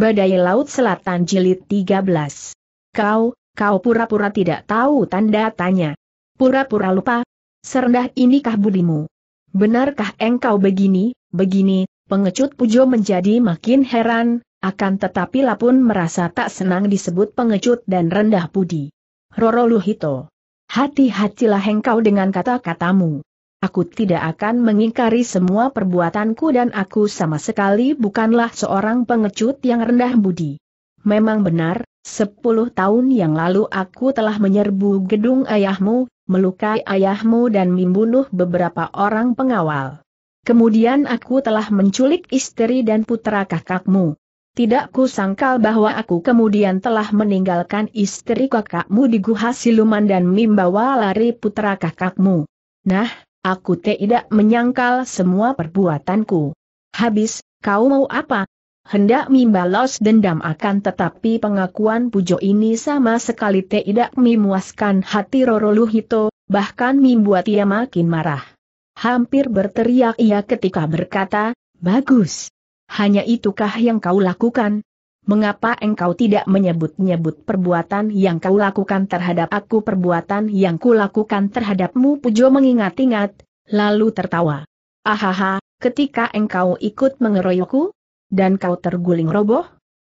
Badai Laut Selatan Jilid 13. Kau, kau pura-pura tidak tahu tanda tanya. Pura-pura lupa. Serendah inikah budimu? Benarkah engkau begini, begini, pengecut Pujo menjadi makin heran, akan tetapi Lapun merasa tak senang disebut pengecut dan rendah budi. Roro Luhito. Hati-hatilah engkau dengan kata-katamu. Aku tidak akan mengingkari semua perbuatanku dan aku sama sekali bukanlah seorang pengecut yang rendah budi. Memang benar, sepuluh tahun yang lalu aku telah menyerbu gedung ayahmu, melukai ayahmu dan membunuh beberapa orang pengawal. Kemudian aku telah menculik istri dan putra kakakmu. Tidak ku sangkal bahwa aku kemudian telah meninggalkan istri kakakmu di Guha Siluman dan membawa lari putra kakakmu. Nah, Aku tidak menyangkal semua perbuatanku. Habis, kau mau apa? Hendak membalas dendam akan tetapi pengakuan Pujo ini sama sekali tidak memuaskan hati Roro Luhito, bahkan membuat ia makin marah. Hampir berteriak ia ketika berkata, Bagus. Hanya itukah yang kau lakukan? mengapa engkau tidak menyebut-nyebut perbuatan yang kau lakukan terhadap aku perbuatan yang kulakukan terhadapmu Pujo mengingat-ingat, lalu tertawa. Ahaha, ketika engkau ikut mengeroyokku? Dan kau terguling roboh?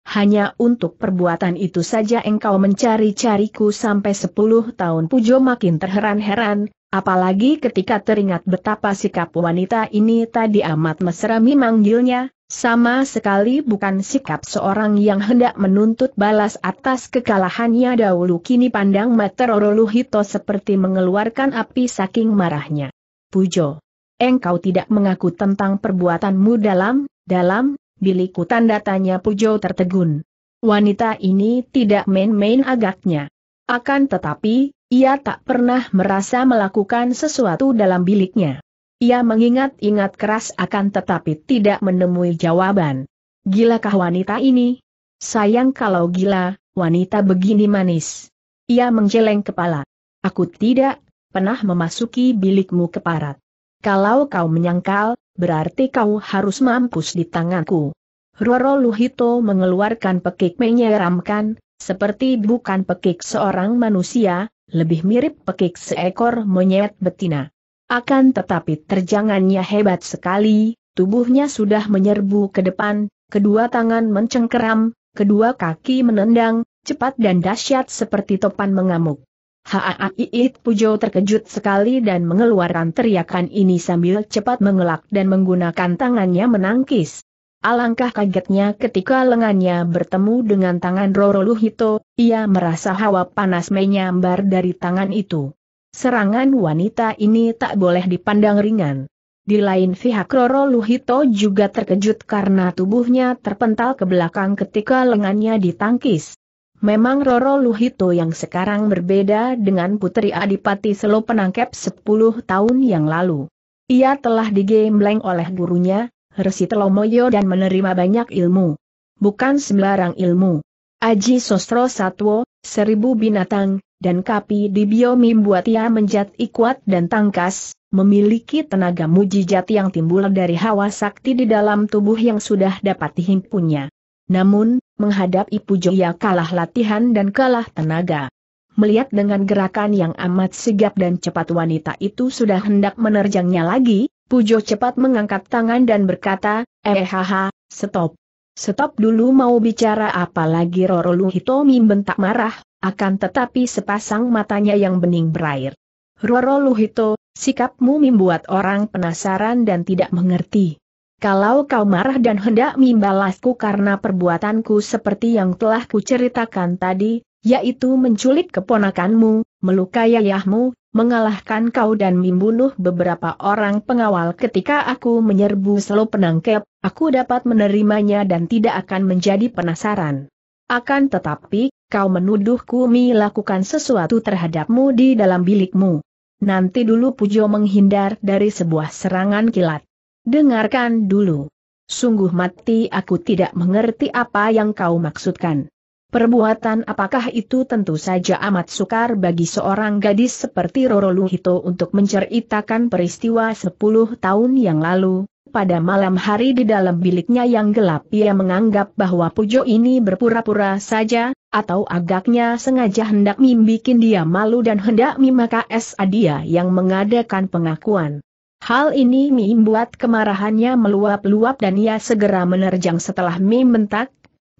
Hanya untuk perbuatan itu saja engkau mencari-cariku sampai sepuluh tahun Pujo makin terheran-heran, apalagi ketika teringat betapa sikap wanita ini tadi amat mesra memanggilnya, sama sekali bukan sikap seorang yang hendak menuntut balas atas kekalahannya dahulu kini pandang Materoro Luhito seperti mengeluarkan api saking marahnya. Pujo. Engkau tidak mengaku tentang perbuatanmu dalam, dalam, biliku tanda tanya Pujo tertegun. Wanita ini tidak main-main agaknya. Akan tetapi, ia tak pernah merasa melakukan sesuatu dalam biliknya. Ia mengingat-ingat keras akan tetapi tidak menemui jawaban. Gilakah wanita ini? Sayang kalau gila, wanita begini manis. Ia menjeleng kepala. Aku tidak pernah memasuki bilikmu keparat. Kalau kau menyangkal, berarti kau harus mampus di tanganku. Roro Luhito mengeluarkan pekik menyeramkan, seperti bukan pekik seorang manusia, lebih mirip pekik seekor monyet betina. Akan tetapi terjangannya hebat sekali, tubuhnya sudah menyerbu ke depan, kedua tangan mencengkeram, kedua kaki menendang, cepat dan dahsyat seperti topan mengamuk. Haaiit Pujo terkejut sekali dan mengeluarkan teriakan ini sambil cepat mengelak dan menggunakan tangannya menangkis. Alangkah kagetnya ketika lengannya bertemu dengan tangan Roro Luhito, ia merasa hawa panas menyambar dari tangan itu. Serangan wanita ini tak boleh dipandang ringan. Di lain pihak Roro Luhito juga terkejut karena tubuhnya terpental ke belakang ketika lengannya ditangkis. Memang Roro Luhito yang sekarang berbeda dengan Putri Adipati Selo penangkap 10 tahun yang lalu. Ia telah digembleng oleh gurunya, Resi Telomoyo dan menerima banyak ilmu. Bukan sembarang ilmu. Aji Sostro Satwo, Seribu Binatang, dan kapi di biomi membuat ia menjat ikuat dan tangkas, memiliki tenaga mujijat yang timbul dari hawa sakti di dalam tubuh yang sudah dapat dihimpunnya. Namun, menghadap menghadapi Pujoya kalah latihan dan kalah tenaga. Melihat dengan gerakan yang amat sigap dan cepat wanita itu sudah hendak menerjangnya lagi, Pujo cepat mengangkat tangan dan berkata, eh haha, stop. Stop dulu mau bicara apa lagi Rorolu Hitomi bentak marah, akan tetapi sepasang matanya yang bening berair. Roro Hito, sikapmu membuat orang penasaran dan tidak mengerti. Kalau kau marah dan hendak membalasku karena perbuatanku seperti yang telah kuceritakan tadi, yaitu menculik keponakanmu, melukai ayahmu, mengalahkan kau dan membunuh beberapa orang pengawal ketika aku menyerbu selo penangkep, aku dapat menerimanya dan tidak akan menjadi penasaran. Akan tetapi, kau menuduhku melakukan sesuatu terhadapmu di dalam bilikmu. Nanti dulu Pujo menghindar dari sebuah serangan kilat. Dengarkan dulu. Sungguh mati aku tidak mengerti apa yang kau maksudkan. Perbuatan apakah itu tentu saja amat sukar bagi seorang gadis seperti Roro Luhito untuk menceritakan peristiwa 10 tahun yang lalu. Pada malam hari di dalam biliknya yang gelap ia menganggap bahwa Pujo ini berpura-pura saja, atau agaknya sengaja hendak membuat dia malu dan hendak mimaka es adia yang mengadakan pengakuan. Hal ini membuat kemarahannya meluap-luap dan ia segera menerjang setelah mentak,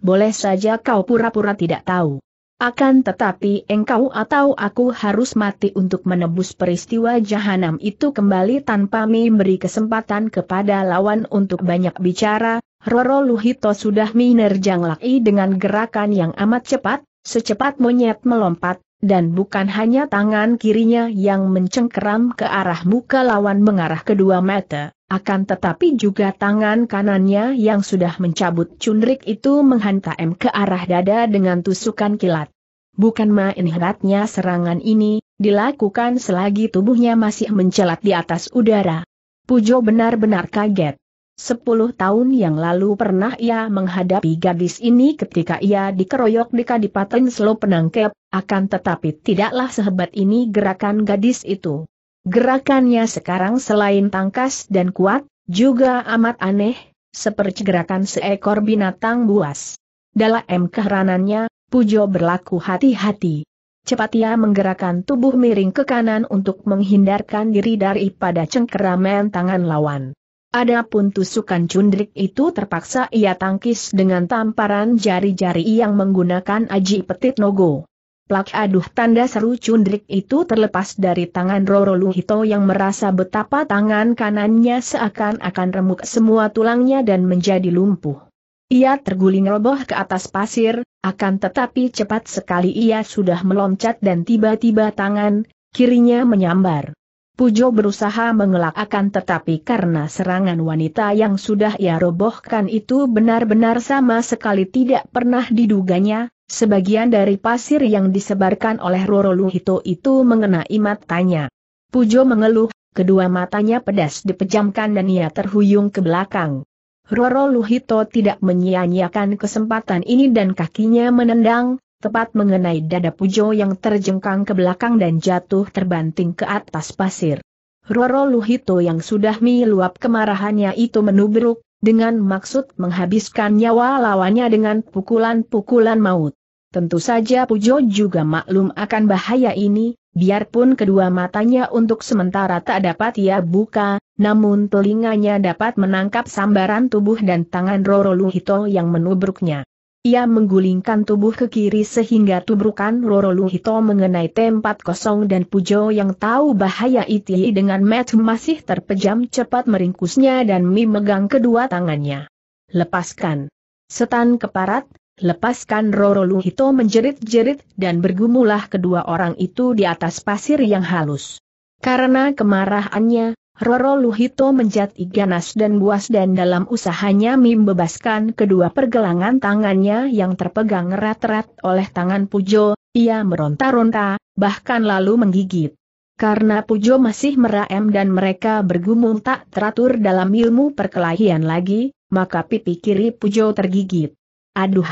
boleh saja kau pura-pura tidak tahu. Akan tetapi engkau atau aku harus mati untuk menebus peristiwa jahanam itu kembali tanpa memberi kesempatan kepada lawan untuk banyak bicara, Roro Luhito sudah menerjang laki dengan gerakan yang amat cepat, secepat monyet melompat, dan bukan hanya tangan kirinya yang mencengkeram ke arah muka lawan mengarah kedua mata. Akan tetapi juga tangan kanannya yang sudah mencabut cundrik itu menghantam ke arah dada dengan tusukan kilat. Bukan main heratnya serangan ini, dilakukan selagi tubuhnya masih mencelat di atas udara. Pujo benar-benar kaget. Sepuluh tahun yang lalu pernah ia menghadapi gadis ini ketika ia dikeroyok di Kadipaten Slo Penangkep, akan tetapi tidaklah sehebat ini gerakan gadis itu. Gerakannya sekarang selain tangkas dan kuat, juga amat aneh, seperti gerakan seekor binatang buas. Dalam keheranannya, Pujo berlaku hati-hati. Cepat ia menggerakkan tubuh miring ke kanan untuk menghindarkan diri dari pada cengkeraman tangan lawan. Adapun tusukan cundrik itu terpaksa ia tangkis dengan tamparan jari-jari yang menggunakan aji petit nogo. Plak aduh tanda seru cundrik itu terlepas dari tangan Roro Luhito yang merasa betapa tangan kanannya seakan-akan remuk semua tulangnya dan menjadi lumpuh. Ia terguling roboh ke atas pasir, akan tetapi cepat sekali ia sudah meloncat dan tiba-tiba tangan kirinya menyambar. Pujo berusaha mengelak akan tetapi karena serangan wanita yang sudah ia robohkan itu benar-benar sama sekali tidak pernah diduganya, Sebagian dari pasir yang disebarkan oleh Roro Luhito itu mengenai matanya. Pujo mengeluh, kedua matanya pedas dipejamkan dan ia terhuyung ke belakang. Roro Luhito tidak menyia-nyiakan kesempatan ini dan kakinya menendang, tepat mengenai dada Pujo yang terjengkang ke belakang dan jatuh terbanting ke atas pasir. Roro Luhito yang sudah meluap kemarahannya itu menubruk, dengan maksud menghabiskan nyawa lawannya dengan pukulan-pukulan maut. Tentu saja Pujo juga maklum akan bahaya ini, biarpun kedua matanya untuk sementara tak dapat ia buka, namun telinganya dapat menangkap sambaran tubuh dan tangan Roro Luhito yang menubruknya. Ia menggulingkan tubuh ke kiri sehingga tubrukan Roro Luhito mengenai tempat kosong dan Pujo yang tahu bahaya itu dengan Matt masih terpejam cepat meringkusnya dan Mi megang kedua tangannya. Lepaskan. Setan keparat, lepaskan Roro Luhito menjerit-jerit dan bergumulah kedua orang itu di atas pasir yang halus. Karena kemarahannya, Roro Luhito menjati ganas dan buas dan dalam usahanya membebaskan kedua pergelangan tangannya yang terpegang erat-erat oleh tangan Pujo, ia meronta-ronta, bahkan lalu menggigit. Karena Pujo masih meraem dan mereka bergumul tak teratur dalam ilmu perkelahian lagi, maka pipi kiri Pujo tergigit. Aduh!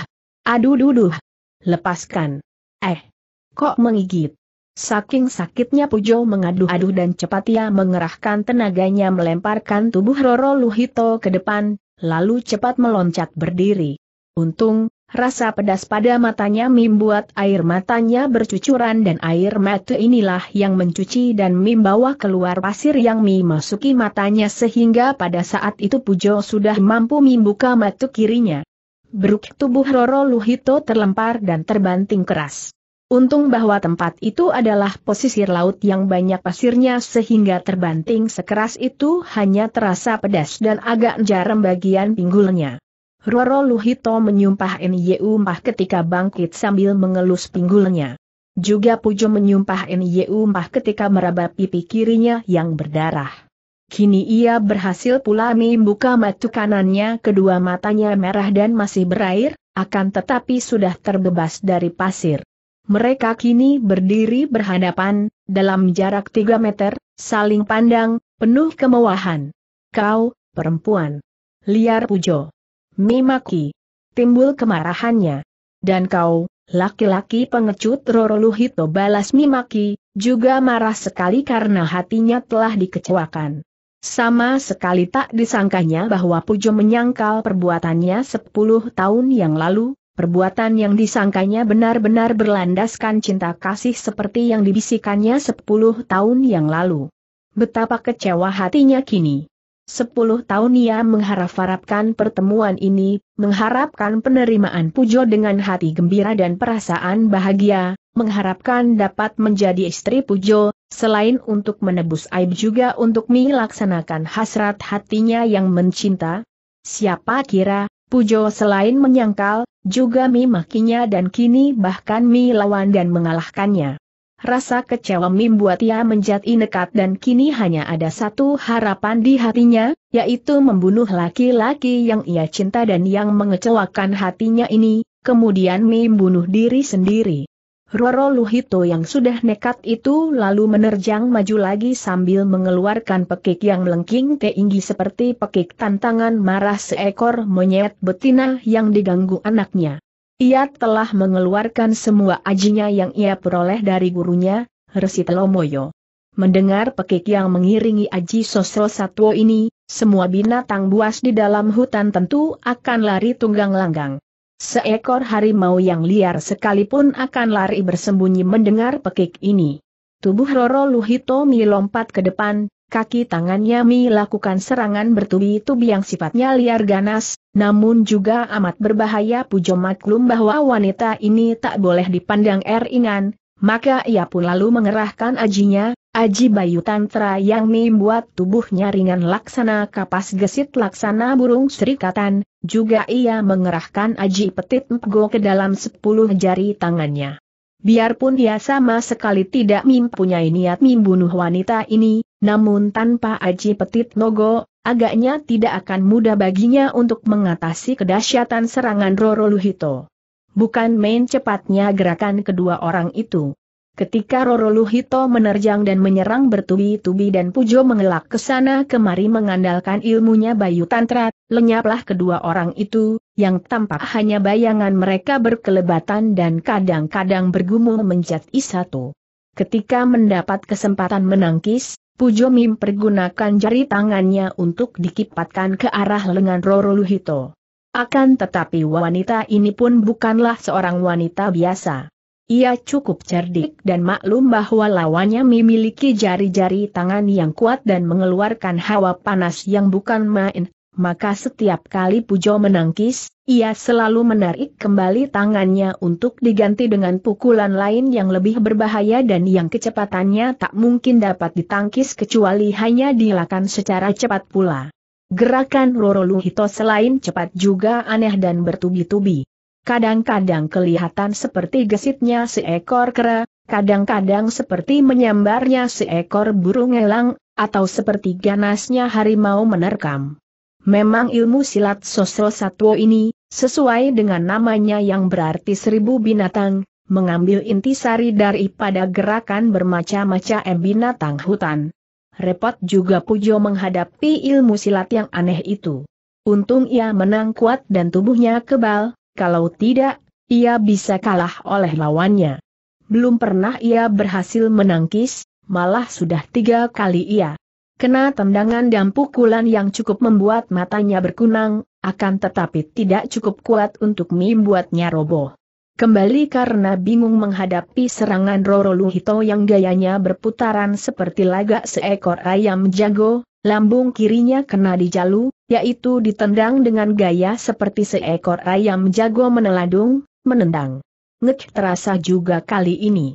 Aduh duduh! Lepaskan! Eh! Kok menggigit? Saking sakitnya Pujo mengadu-adu dan cepat ia mengerahkan tenaganya melemparkan tubuh Roro Luhito ke depan, lalu cepat meloncat berdiri. Untung, rasa pedas pada matanya membuat air matanya bercucuran dan air mata inilah yang mencuci dan membawa keluar pasir yang memasuki matanya sehingga pada saat itu Pujo sudah mampu membuka mata kirinya. Beruk tubuh Roro Luhito terlempar dan terbanting keras. Untung bahwa tempat itu adalah posisir laut yang banyak pasirnya sehingga terbanting sekeras itu hanya terasa pedas dan agak jarang bagian pinggulnya. Roro Luhito menyumpah N.Y.U. Mpah ketika bangkit sambil mengelus pinggulnya. Juga Pujo menyumpah N.Y.U. Mpah ketika meraba pipi kirinya yang berdarah. Kini ia berhasil pula membuka mata kanannya kedua matanya merah dan masih berair, akan tetapi sudah terbebas dari pasir. Mereka kini berdiri berhadapan, dalam jarak tiga meter, saling pandang, penuh kemewahan. Kau, perempuan. Liar Pujo. Mimaki. Timbul kemarahannya. Dan kau, laki-laki pengecut Roro Luhito balas Mimaki, juga marah sekali karena hatinya telah dikecewakan. Sama sekali tak disangkanya bahwa Pujo menyangkal perbuatannya 10 tahun yang lalu, Perbuatan yang disangkanya benar-benar berlandaskan cinta kasih seperti yang dibisikannya sepuluh tahun yang lalu. Betapa kecewa hatinya kini. Sepuluh tahun ia mengharap-harapkan pertemuan ini, mengharapkan penerimaan Pujo dengan hati gembira dan perasaan bahagia, mengharapkan dapat menjadi istri Pujo, selain untuk menebus aib juga untuk melaksanakan hasrat hatinya yang mencinta. Siapa kira, Pujo selain menyangkal, juga Mi makinya dan kini bahkan Mi lawan dan mengalahkannya. Rasa kecewa Mi buat ia menjadi nekat dan kini hanya ada satu harapan di hatinya, yaitu membunuh laki-laki yang ia cinta dan yang mengecewakan hatinya ini, kemudian Mi bunuh diri sendiri. Roro Luhito yang sudah nekat itu lalu menerjang maju lagi sambil mengeluarkan pekik yang melengking tinggi seperti pekik tantangan marah seekor monyet betina yang diganggu anaknya. Ia telah mengeluarkan semua ajinya yang ia peroleh dari gurunya, Resi Telomoyo. Mendengar pekik yang mengiringi aji sosro satwo ini, semua binatang buas di dalam hutan tentu akan lari tunggang langgang. Seekor harimau yang liar sekalipun akan lari bersembunyi mendengar pekik ini. Tubuh Roro Luhitomi lompat ke depan, kaki tangannya Mi lakukan serangan bertubi-tubi yang sifatnya liar ganas, namun juga amat berbahaya Pujo maklum bahwa wanita ini tak boleh dipandang eringan, maka ia pun lalu mengerahkan ajinya, Aji Bayu Tantra yang membuat tubuhnya ringan laksana kapas gesit laksana burung serikatan, juga ia mengerahkan Aji Petit Mpgo ke dalam sepuluh jari tangannya. Biarpun ia sama sekali tidak mempunyai niat membunuh wanita ini, namun tanpa Aji Petit Nogo, agaknya tidak akan mudah baginya untuk mengatasi kedahsyatan serangan Roro Luhito. Bukan main cepatnya gerakan kedua orang itu. Ketika Roro Luhito menerjang dan menyerang bertubi-tubi dan Pujo mengelak ke sana kemari mengandalkan ilmunya Bayu Tantra, lenyaplah kedua orang itu, yang tampak hanya bayangan mereka berkelebatan dan kadang-kadang bergumul menjat satu. Ketika mendapat kesempatan menangkis, Pujo Mim pergunakan jari tangannya untuk dikipatkan ke arah lengan Roro Luhito. Akan tetapi wanita ini pun bukanlah seorang wanita biasa. Ia cukup cerdik dan maklum bahwa lawannya memiliki jari-jari tangan yang kuat dan mengeluarkan hawa panas yang bukan main, maka setiap kali Pujo menangkis, ia selalu menarik kembali tangannya untuk diganti dengan pukulan lain yang lebih berbahaya dan yang kecepatannya tak mungkin dapat ditangkis kecuali hanya dilakukan secara cepat pula. Gerakan Roro Luhito selain cepat juga aneh dan bertubi-tubi kadang-kadang kelihatan seperti gesitnya seekor kera, kadang-kadang seperti menyambarnya seekor burung elang, atau seperti ganasnya harimau menerkam. Memang ilmu silat sosro satwo ini, sesuai dengan namanya yang berarti seribu binatang, mengambil intisari daripada gerakan bermacam-macam binatang hutan. Repot juga Pujo menghadapi ilmu silat yang aneh itu. Untung ia menang kuat dan tubuhnya kebal, kalau tidak, ia bisa kalah oleh lawannya. Belum pernah ia berhasil menangkis, malah sudah tiga kali ia kena tendangan dan pukulan yang cukup membuat matanya berkunang, akan tetapi tidak cukup kuat untuk membuatnya roboh. Kembali karena bingung menghadapi serangan Roro Luhito yang gayanya berputaran seperti lagak seekor ayam jago, Lambung kirinya kena di jalu, yaitu ditendang dengan gaya seperti seekor ayam jago meneladung, menendang. Ngek terasa juga kali ini.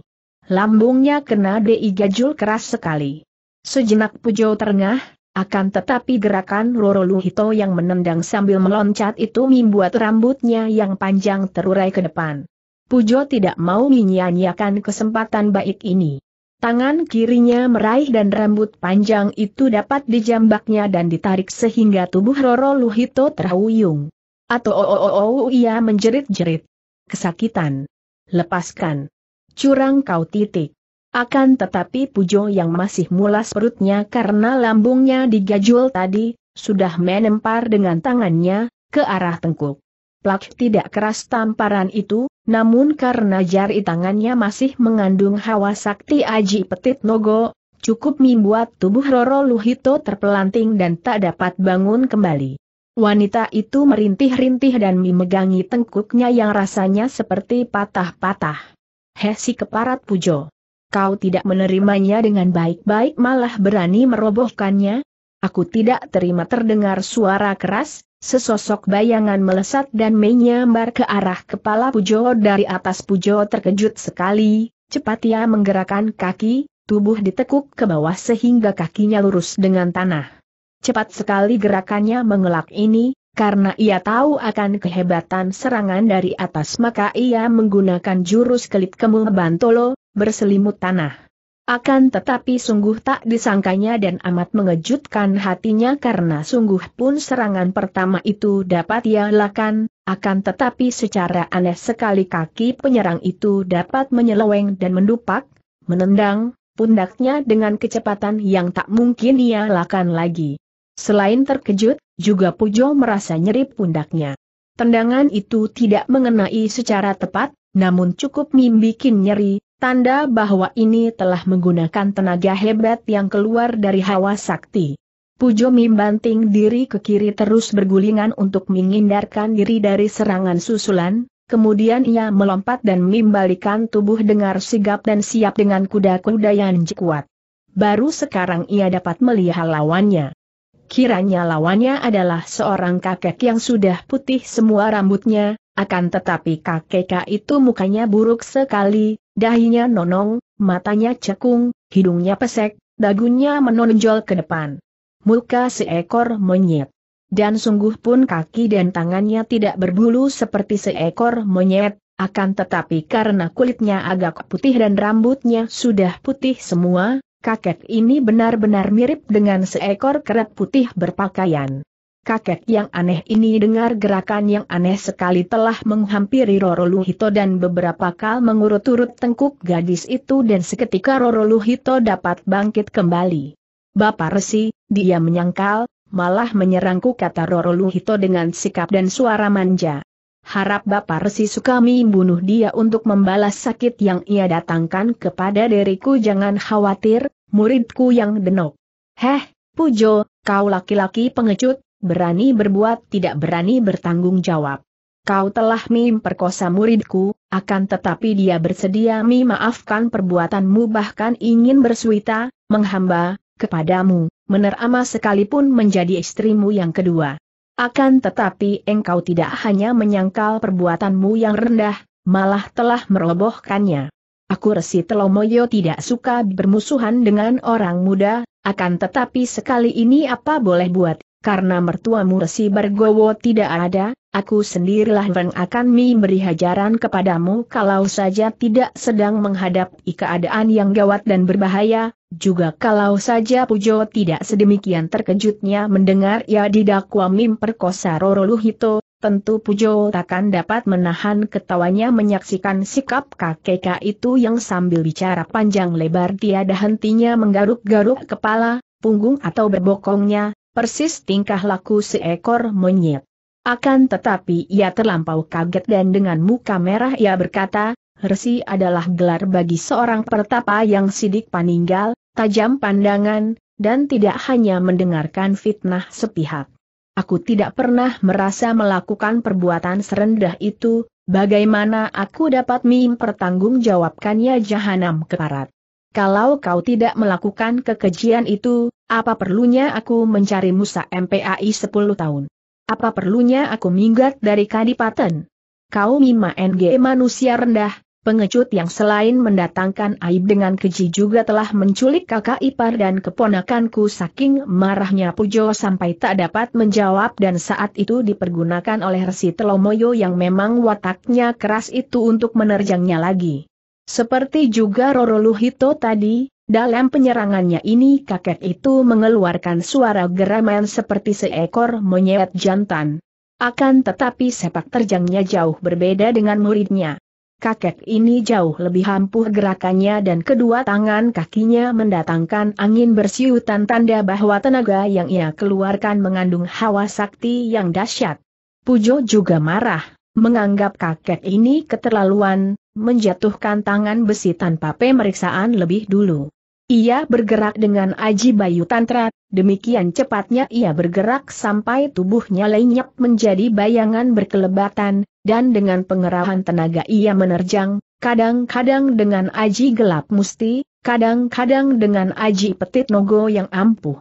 Lambungnya kena di gajul keras sekali. Sejenak Pujo terengah, akan tetapi gerakan Roro Luhito yang menendang sambil meloncat itu membuat rambutnya yang panjang terurai ke depan. Pujo tidak mau menyia-nyiakan kesempatan baik ini. Tangan kirinya meraih dan rambut panjang itu dapat dijambaknya dan ditarik sehingga tubuh Roro Luhito terhuyung. Atau oh oh oh, oh ia menjerit-jerit. Kesakitan. Lepaskan. Curang kau titik. Akan tetapi Pujo yang masih mulas perutnya karena lambungnya digajul tadi, sudah menempar dengan tangannya, ke arah tengkuk. Plak tidak keras tamparan itu, namun karena jari tangannya masih mengandung hawa sakti Aji Petit Nogo, cukup membuat tubuh Roro Luhito terpelanting dan tak dapat bangun kembali. Wanita itu merintih-rintih dan memegangi tengkuknya yang rasanya seperti patah-patah. Hesi keparat pujo. Kau tidak menerimanya dengan baik-baik malah berani merobohkannya? Aku tidak terima terdengar suara keras, Sesosok bayangan melesat dan menyambar ke arah kepala Pujo dari atas Pujo terkejut sekali, cepat ia menggerakkan kaki, tubuh ditekuk ke bawah sehingga kakinya lurus dengan tanah. Cepat sekali gerakannya mengelak ini, karena ia tahu akan kehebatan serangan dari atas maka ia menggunakan jurus kelip kemul bantolo, berselimut tanah. Akan tetapi sungguh tak disangkanya dan amat mengejutkan hatinya karena sungguh pun serangan pertama itu dapat ia lakukan, akan tetapi secara aneh sekali kaki penyerang itu dapat menyeleweng dan mendupak, menendang, pundaknya dengan kecepatan yang tak mungkin ia lakukan lagi. Selain terkejut, juga Pujo merasa nyeri pundaknya. Tendangan itu tidak mengenai secara tepat, namun cukup membuat nyeri, tanda bahwa ini telah menggunakan tenaga hebat yang keluar dari hawa sakti. Pujo membanting diri ke kiri terus bergulingan untuk menghindarkan diri dari serangan susulan, Kemudian ia melompat dan membalikan tubuh dengan sigap dan siap dengan kuda-kuda yang kuat. Baru sekarang ia dapat melihat lawannya. Kiranya lawannya adalah seorang kakek yang sudah putih semua rambutnya, akan tetapi kakek itu mukanya buruk sekali, dahinya nonong, matanya cekung, hidungnya pesek, dagunya menonjol ke depan. Muka seekor monyet. Dan sungguh pun kaki dan tangannya tidak berbulu seperti seekor monyet, akan tetapi karena kulitnya agak putih dan rambutnya sudah putih semua, kakek ini benar-benar mirip dengan seekor keret putih berpakaian kakek yang aneh ini dengar gerakan yang aneh sekali telah menghampiri Roro Luhito dan beberapa kali mengurut-urut tengkuk gadis itu dan seketika Roro Luhito dapat bangkit kembali. Bapak Resi, dia menyangkal, malah menyerangku kata Roro Luhito dengan sikap dan suara manja. Harap Bapak Resi Sukami bunuh dia untuk membalas sakit yang ia datangkan kepada diriku jangan khawatir, muridku yang denok. Heh, Pujo, kau laki-laki pengecut, berani berbuat tidak berani bertanggung jawab. Kau telah memperkosa muridku, akan tetapi dia bersedia memaafkan perbuatanmu bahkan ingin bersuita, menghamba, kepadamu, menerama sekalipun menjadi istrimu yang kedua. Akan tetapi engkau tidak hanya menyangkal perbuatanmu yang rendah, malah telah merobohkannya. Aku resi Telomoyo tidak suka bermusuhan dengan orang muda, akan tetapi sekali ini apa boleh buat, karena mertuamu Resi Bargowo tidak ada, aku sendirilah yang akan memberi hajaran kepadamu kalau saja tidak sedang menghadapi keadaan yang gawat dan berbahaya, juga kalau saja Pujo tidak sedemikian terkejutnya mendengar ia didakwa perkosa Roro Luhito, Tentu Pujo takkan dapat menahan ketawanya menyaksikan sikap kakek itu yang sambil bicara panjang lebar tiada hentinya menggaruk-garuk kepala, punggung atau berbokongnya, persis tingkah laku seekor monyet. Akan tetapi ia terlampau kaget dan dengan muka merah ia berkata, Resi adalah gelar bagi seorang pertapa yang sidik paninggal, tajam pandangan, dan tidak hanya mendengarkan fitnah sepihak. Aku tidak pernah merasa melakukan perbuatan serendah itu, bagaimana aku dapat mimpertanggungjawabkannya jahanam keparat. Kalau kau tidak melakukan kekejian itu, apa perlunya aku mencari Musa MPAI 10 tahun? Apa perlunya aku minggat dari Kadipaten? Kau Mima NG manusia rendah, pengecut yang selain mendatangkan aib dengan keji juga telah menculik kakak ipar dan keponakanku saking marahnya Pujo sampai tak dapat menjawab dan saat itu dipergunakan oleh Resi Telomoyo yang memang wataknya keras itu untuk menerjangnya lagi. Seperti juga Roro Luhito tadi, dalam penyerangannya ini kakek itu mengeluarkan suara geraman seperti seekor monyet jantan. Akan tetapi sepak terjangnya jauh berbeda dengan muridnya. Kakek ini jauh lebih ampuh gerakannya dan kedua tangan kakinya mendatangkan angin bersiutan tanda bahwa tenaga yang ia keluarkan mengandung hawa sakti yang dahsyat. Pujo juga marah, menganggap kakek ini keterlaluan, menjatuhkan tangan besi tanpa pemeriksaan lebih dulu. Ia bergerak dengan aji bayu tantra, demikian cepatnya ia bergerak sampai tubuhnya lenyap menjadi bayangan berkelebatan, dan dengan pengerahan tenaga ia menerjang, kadang-kadang dengan aji gelap musti, kadang-kadang dengan aji petit nogo yang ampuh.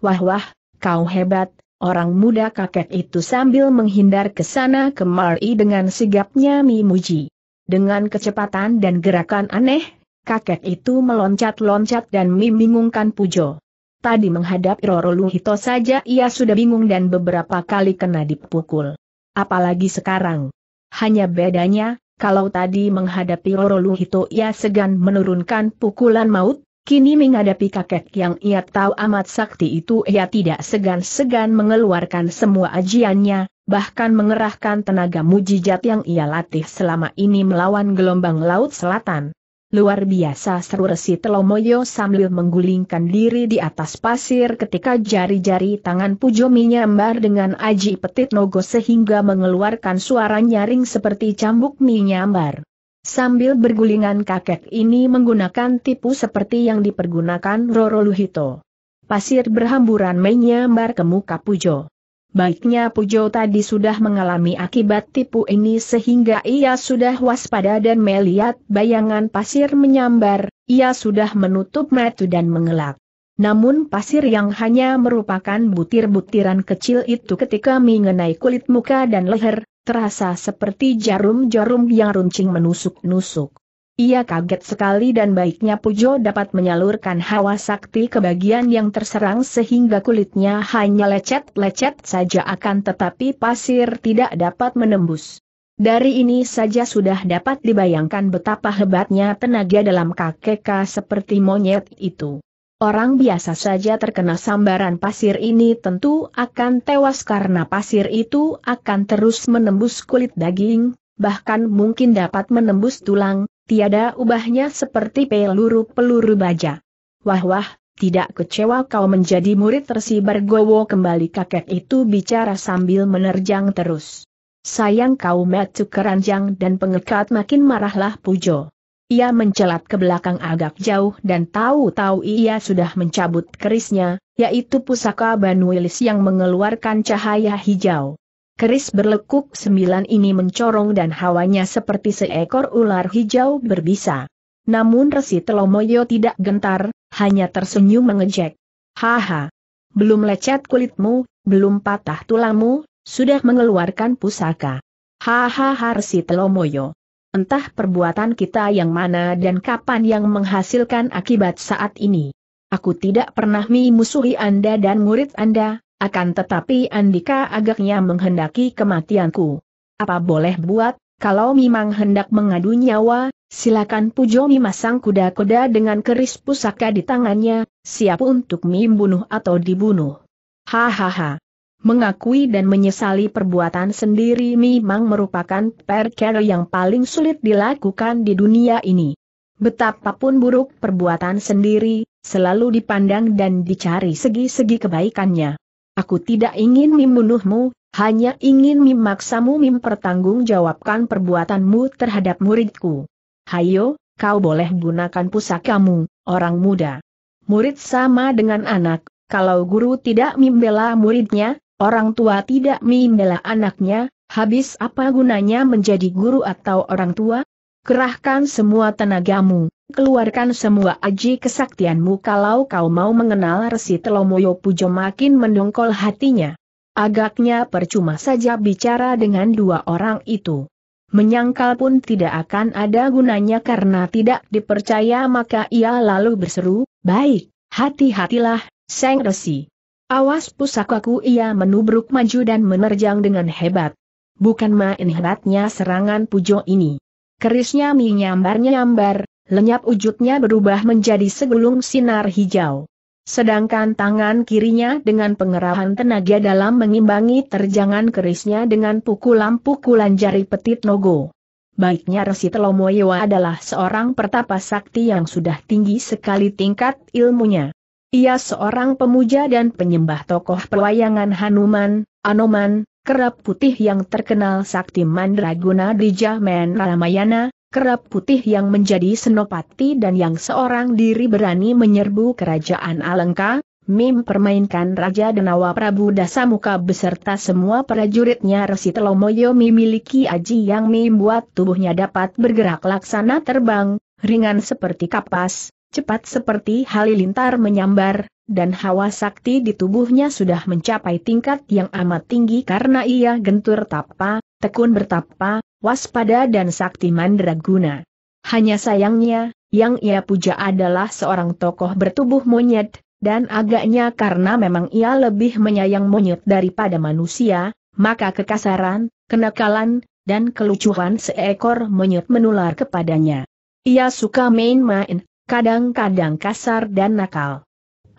Wah wah, kau hebat, Orang muda kakek itu sambil menghindar ke sana kemari dengan sigapnya Mimuji. Dengan kecepatan dan gerakan aneh, kakek itu meloncat-loncat dan membingungkan Pujo. Tadi menghadap Roro Luhito saja ia sudah bingung dan beberapa kali kena dipukul. Apalagi sekarang. Hanya bedanya, kalau tadi menghadapi Roro Luhito ia segan menurunkan pukulan maut, Kini menghadapi kakek yang ia tahu amat sakti itu ia tidak segan-segan mengeluarkan semua ajiannya, bahkan mengerahkan tenaga mujijat yang ia latih selama ini melawan gelombang laut selatan. Luar biasa seru resi Telomoyo sambil menggulingkan diri di atas pasir ketika jari-jari tangan Pujo menyambar dengan aji petit nogo sehingga mengeluarkan suara nyaring seperti cambuk menyambar. Sambil bergulingan kakek ini menggunakan tipu seperti yang dipergunakan Roro Luhito. Pasir berhamburan menyambar ke muka Pujo. Baiknya Pujo tadi sudah mengalami akibat tipu ini sehingga ia sudah waspada dan melihat bayangan pasir menyambar, ia sudah menutup mata dan mengelak. Namun pasir yang hanya merupakan butir-butiran kecil itu ketika mengenai kulit muka dan leher, terasa seperti jarum-jarum yang runcing menusuk-nusuk. Ia kaget sekali dan baiknya Pujo dapat menyalurkan hawa sakti ke bagian yang terserang sehingga kulitnya hanya lecet-lecet saja akan tetapi pasir tidak dapat menembus. Dari ini saja sudah dapat dibayangkan betapa hebatnya tenaga dalam kakek seperti monyet itu. Orang biasa saja terkena sambaran pasir ini tentu akan tewas karena pasir itu akan terus menembus kulit daging, bahkan mungkin dapat menembus tulang, tiada ubahnya seperti peluru-peluru baja. Wah-wah, tidak kecewa kau menjadi murid tersibar gowo kembali kakek itu bicara sambil menerjang terus. Sayang kau metu keranjang dan pengekat makin marahlah Pujo. Ia mencelat ke belakang agak jauh dan tahu-tahu ia sudah mencabut kerisnya, yaitu pusaka Banuilis yang mengeluarkan cahaya hijau. Keris berlekuk sembilan ini mencorong dan hawanya seperti seekor ular hijau berbisa. Namun Resi Telomoyo tidak gentar, hanya tersenyum mengejek. Haha! Belum lecet kulitmu, belum patah tulangmu, sudah mengeluarkan pusaka. Hahaha Resi Telomoyo. Entah perbuatan kita yang mana dan kapan yang menghasilkan akibat saat ini. Aku tidak pernah memusuhi Anda dan murid Anda, akan tetapi Andika agaknya menghendaki kematianku. Apa boleh buat, kalau memang hendak mengadu nyawa, silakan Pujo memasang kuda-kuda dengan keris pusaka di tangannya, siap untuk membunuh atau dibunuh. Hahaha. Mengakui dan menyesali perbuatan sendiri memang merupakan perkara yang paling sulit dilakukan di dunia ini. Betapapun buruk perbuatan sendiri, selalu dipandang dan dicari segi-segi kebaikannya. Aku tidak ingin membunuhmu, hanya ingin memaksamu mempertanggungjawabkan perbuatanmu terhadap muridku. Hayo, kau boleh gunakan pusakamu, orang muda. Murid sama dengan anak, kalau guru tidak membela muridnya, Orang tua tidak membela anaknya, habis apa gunanya menjadi guru atau orang tua? Kerahkan semua tenagamu, keluarkan semua aji kesaktianmu kalau kau mau mengenal resi Telomoyo Pujo makin mendongkol hatinya. Agaknya percuma saja bicara dengan dua orang itu. Menyangkal pun tidak akan ada gunanya karena tidak dipercaya maka ia lalu berseru, baik, hati-hatilah, Seng Resi. Awas pusakaku ia menubruk maju dan menerjang dengan hebat. Bukan main hebatnya serangan Pujo ini. Kerisnya mi nyambar-nyambar, lenyap wujudnya berubah menjadi segulung sinar hijau. Sedangkan tangan kirinya dengan pengerahan tenaga dalam mengimbangi terjangan kerisnya dengan pukulan-pukulan jari petit nogo. Baiknya Resi Telomoyewa adalah seorang pertapa sakti yang sudah tinggi sekali tingkat ilmunya. Ia seorang pemuja dan penyembah tokoh perwayangan Hanuman, Anoman, kerap putih yang terkenal sakti mandraguna di Jaman Ramayana, kerap putih yang menjadi senopati dan yang seorang diri berani menyerbu kerajaan Alengka, Mim permainkan Raja Denawa Prabu Dasamuka beserta semua prajuritnya Resi Telomoyo memiliki aji yang membuat tubuhnya dapat bergerak laksana terbang, ringan seperti kapas, cepat seperti halilintar menyambar, dan hawa sakti di tubuhnya sudah mencapai tingkat yang amat tinggi karena ia gentur tapa, tekun bertapa, waspada dan sakti mandraguna. Hanya sayangnya, yang ia puja adalah seorang tokoh bertubuh monyet, dan agaknya karena memang ia lebih menyayang monyet daripada manusia, maka kekasaran, kenakalan, dan kelucuan seekor monyet menular kepadanya. Ia suka main-main, kadang-kadang kasar dan nakal.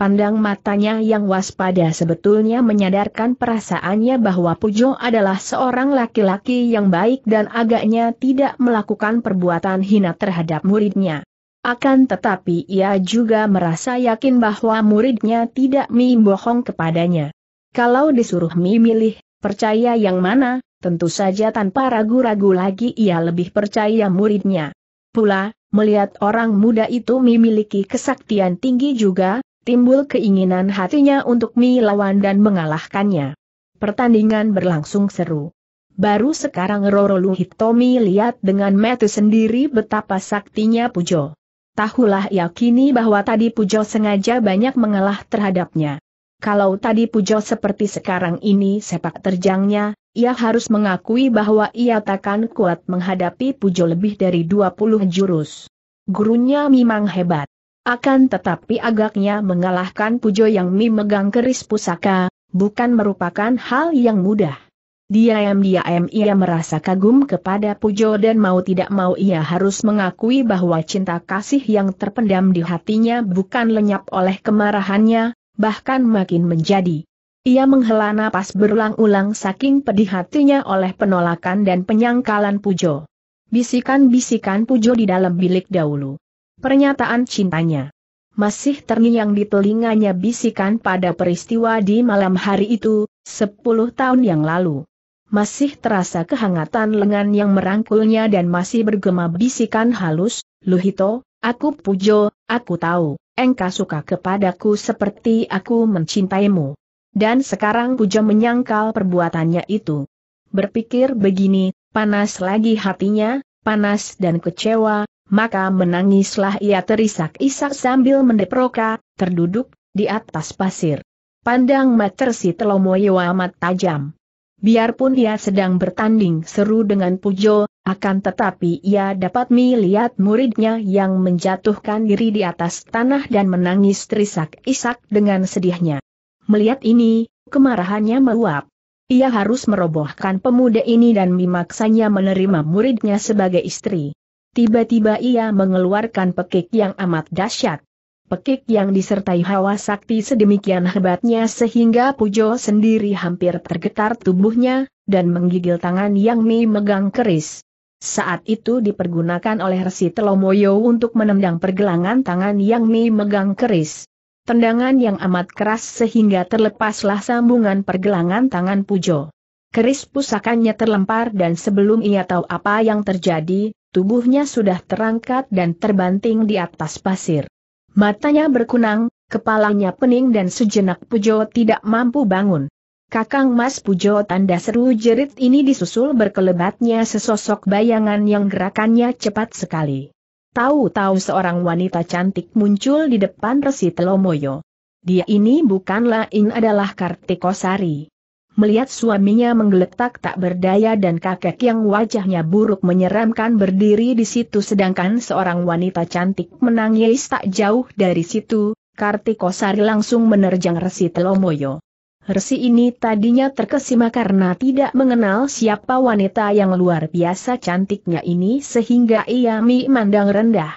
Pandang matanya yang waspada sebetulnya menyadarkan perasaannya bahwa Pujo adalah seorang laki-laki yang baik dan agaknya tidak melakukan perbuatan hina terhadap muridnya. Akan tetapi ia juga merasa yakin bahwa muridnya tidak membohong kepadanya. Kalau disuruh memilih, percaya yang mana, tentu saja tanpa ragu-ragu lagi ia lebih percaya muridnya. Pula, Melihat orang muda itu memiliki kesaktian tinggi juga, timbul keinginan hatinya untuk melawan dan mengalahkannya. Pertandingan berlangsung seru. Baru sekarang Roro Luhitomi lihat dengan mata sendiri betapa saktinya Pujo. Tahulah yakini bahwa tadi Pujo sengaja banyak mengalah terhadapnya. Kalau tadi Pujo seperti sekarang ini sepak terjangnya, ia harus mengakui bahwa ia takkan kuat menghadapi Pujo lebih dari 20 jurus. Gurunya memang hebat. Akan tetapi agaknya mengalahkan Pujo yang memegang keris pusaka, bukan merupakan hal yang mudah. Diam-diam ia merasa kagum kepada Pujo dan mau tidak mau ia harus mengakui bahwa cinta kasih yang terpendam di hatinya bukan lenyap oleh kemarahannya, bahkan makin menjadi. Ia menghela napas berulang-ulang saking pedih hatinya oleh penolakan dan penyangkalan Pujo. Bisikan-bisikan Pujo di dalam bilik dahulu. Pernyataan cintanya masih terngiang di telinganya bisikan pada peristiwa di malam hari itu, sepuluh tahun yang lalu. Masih terasa kehangatan lengan yang merangkulnya dan masih bergema bisikan halus, Luhito, aku pujo, aku tahu engkau suka kepadaku seperti aku mencintaimu. Dan sekarang Puja menyangkal perbuatannya itu. Berpikir begini, panas lagi hatinya, panas dan kecewa, maka menangislah ia terisak-isak sambil mendeproka, terduduk, di atas pasir. Pandang matersi telomoyo amat tajam. Biarpun ia sedang bertanding seru dengan Pujo, akan tetapi ia dapat melihat muridnya yang menjatuhkan diri di atas tanah dan menangis terisak-isak dengan sedihnya. Melihat ini, kemarahannya meluap. Ia harus merobohkan pemuda ini dan memaksanya menerima muridnya sebagai istri. Tiba-tiba ia mengeluarkan pekik yang amat dahsyat. Pekik yang disertai hawa sakti sedemikian hebatnya sehingga Pujo sendiri hampir tergetar tubuhnya, dan menggigil tangan yang memegang keris. Saat itu dipergunakan oleh Resi Telomoyo untuk menendang pergelangan tangan yang memegang keris. Tendangan yang amat keras sehingga terlepaslah sambungan pergelangan tangan Pujo. Keris pusakannya terlempar dan sebelum ia tahu apa yang terjadi, tubuhnya sudah terangkat dan terbanting di atas pasir. Matanya berkunang, kepalanya pening dan sejenak Pujo tidak mampu bangun. Kakang Mas Pujo tanda seru jerit ini disusul berkelebatnya sesosok bayangan yang gerakannya cepat sekali. Tahu-tahu seorang wanita cantik muncul di depan Resi Telomoyo. Dia ini bukanlah lain adalah Kartikosari. Melihat suaminya menggeletak tak berdaya dan kakek yang wajahnya buruk menyeramkan berdiri di situ sedangkan seorang wanita cantik menangis tak jauh dari situ, Kartikosari langsung menerjang Resi Telomoyo. Resi ini tadinya terkesima karena tidak mengenal siapa wanita yang luar biasa cantiknya ini sehingga ia memandang rendah.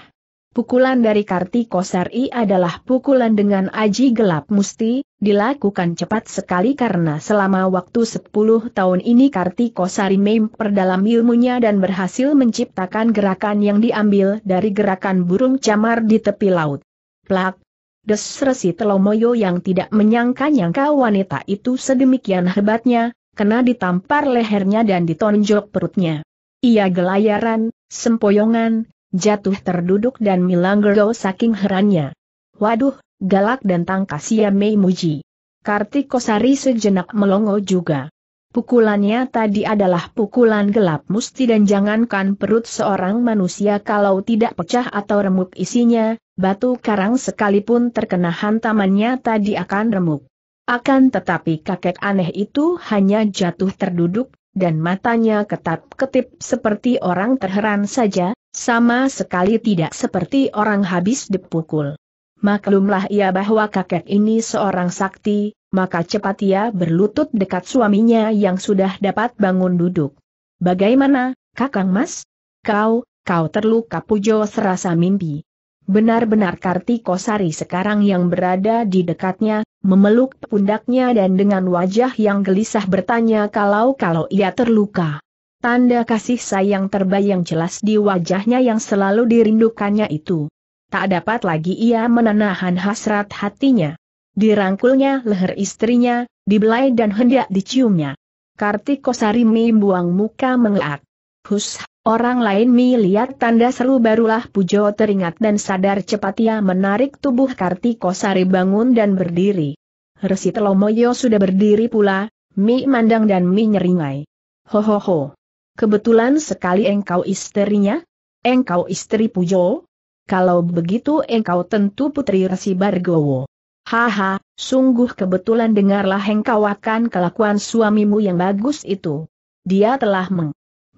Pukulan dari Kartikosari adalah pukulan dengan aji gelap musti, dilakukan cepat sekali karena selama waktu 10 tahun ini Kartikosari memperdalam ilmunya dan berhasil menciptakan gerakan yang diambil dari gerakan burung camar di tepi laut. Plak, desresi Telomoyo yang tidak menyangka-nyangka wanita itu sedemikian hebatnya, kena ditampar lehernya dan ditonjok perutnya. Ia gelayaran, sempoyongan, jatuh terduduk dan milanggero saking herannya. Waduh, galak dan tangkas ya Mei Muji. Kartikosari sejenak melongo juga. Pukulannya tadi adalah pukulan gelap musti dan jangankan perut seorang manusia kalau tidak pecah atau remuk isinya, batu karang sekalipun terkena hantamannya tadi akan remuk. Akan tetapi kakek aneh itu hanya jatuh terduduk, dan matanya ketat ketip seperti orang terheran saja, sama sekali tidak seperti orang habis dipukul. Maklumlah ia bahwa kakek ini seorang sakti, maka cepat ia berlutut dekat suaminya yang sudah dapat bangun duduk. Bagaimana, kakang mas? Kau, kau terluka pujo serasa mimpi. Benar-benar Kartikosari sekarang yang berada di dekatnya, memeluk pundaknya dan dengan wajah yang gelisah bertanya kalau-kalau ia terluka. Tanda kasih sayang terbayang jelas di wajahnya yang selalu dirindukannya itu. Tak dapat lagi ia menahan hasrat hatinya. Dirangkulnya leher istrinya, dibelai dan hendak diciumnya. Kartikosari membuang muka mengeat. Hus Orang lain melihat tanda seru barulah Pujo teringat dan sadar cepat ia menarik tubuh Kartiko sari bangun dan berdiri. Resi Telomoyo sudah berdiri pula, Mi mandang dan Mi nyeringai. Hohoho. Kebetulan sekali engkau istrinya? Engkau istri Pujo? Kalau begitu engkau tentu putri Resi Bargowo. Haha, sungguh kebetulan dengarlah engkau akan kelakuan suamimu yang bagus itu. Dia telah meng...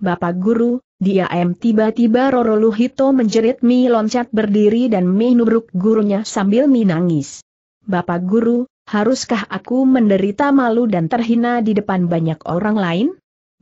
Bapak Guru, dia em tiba-tiba Roro Luhito menjerit Mi loncat berdiri dan Mi nubruk gurunya sambil Mi nangis. Bapak guru, haruskah aku menderita malu dan terhina di depan banyak orang lain?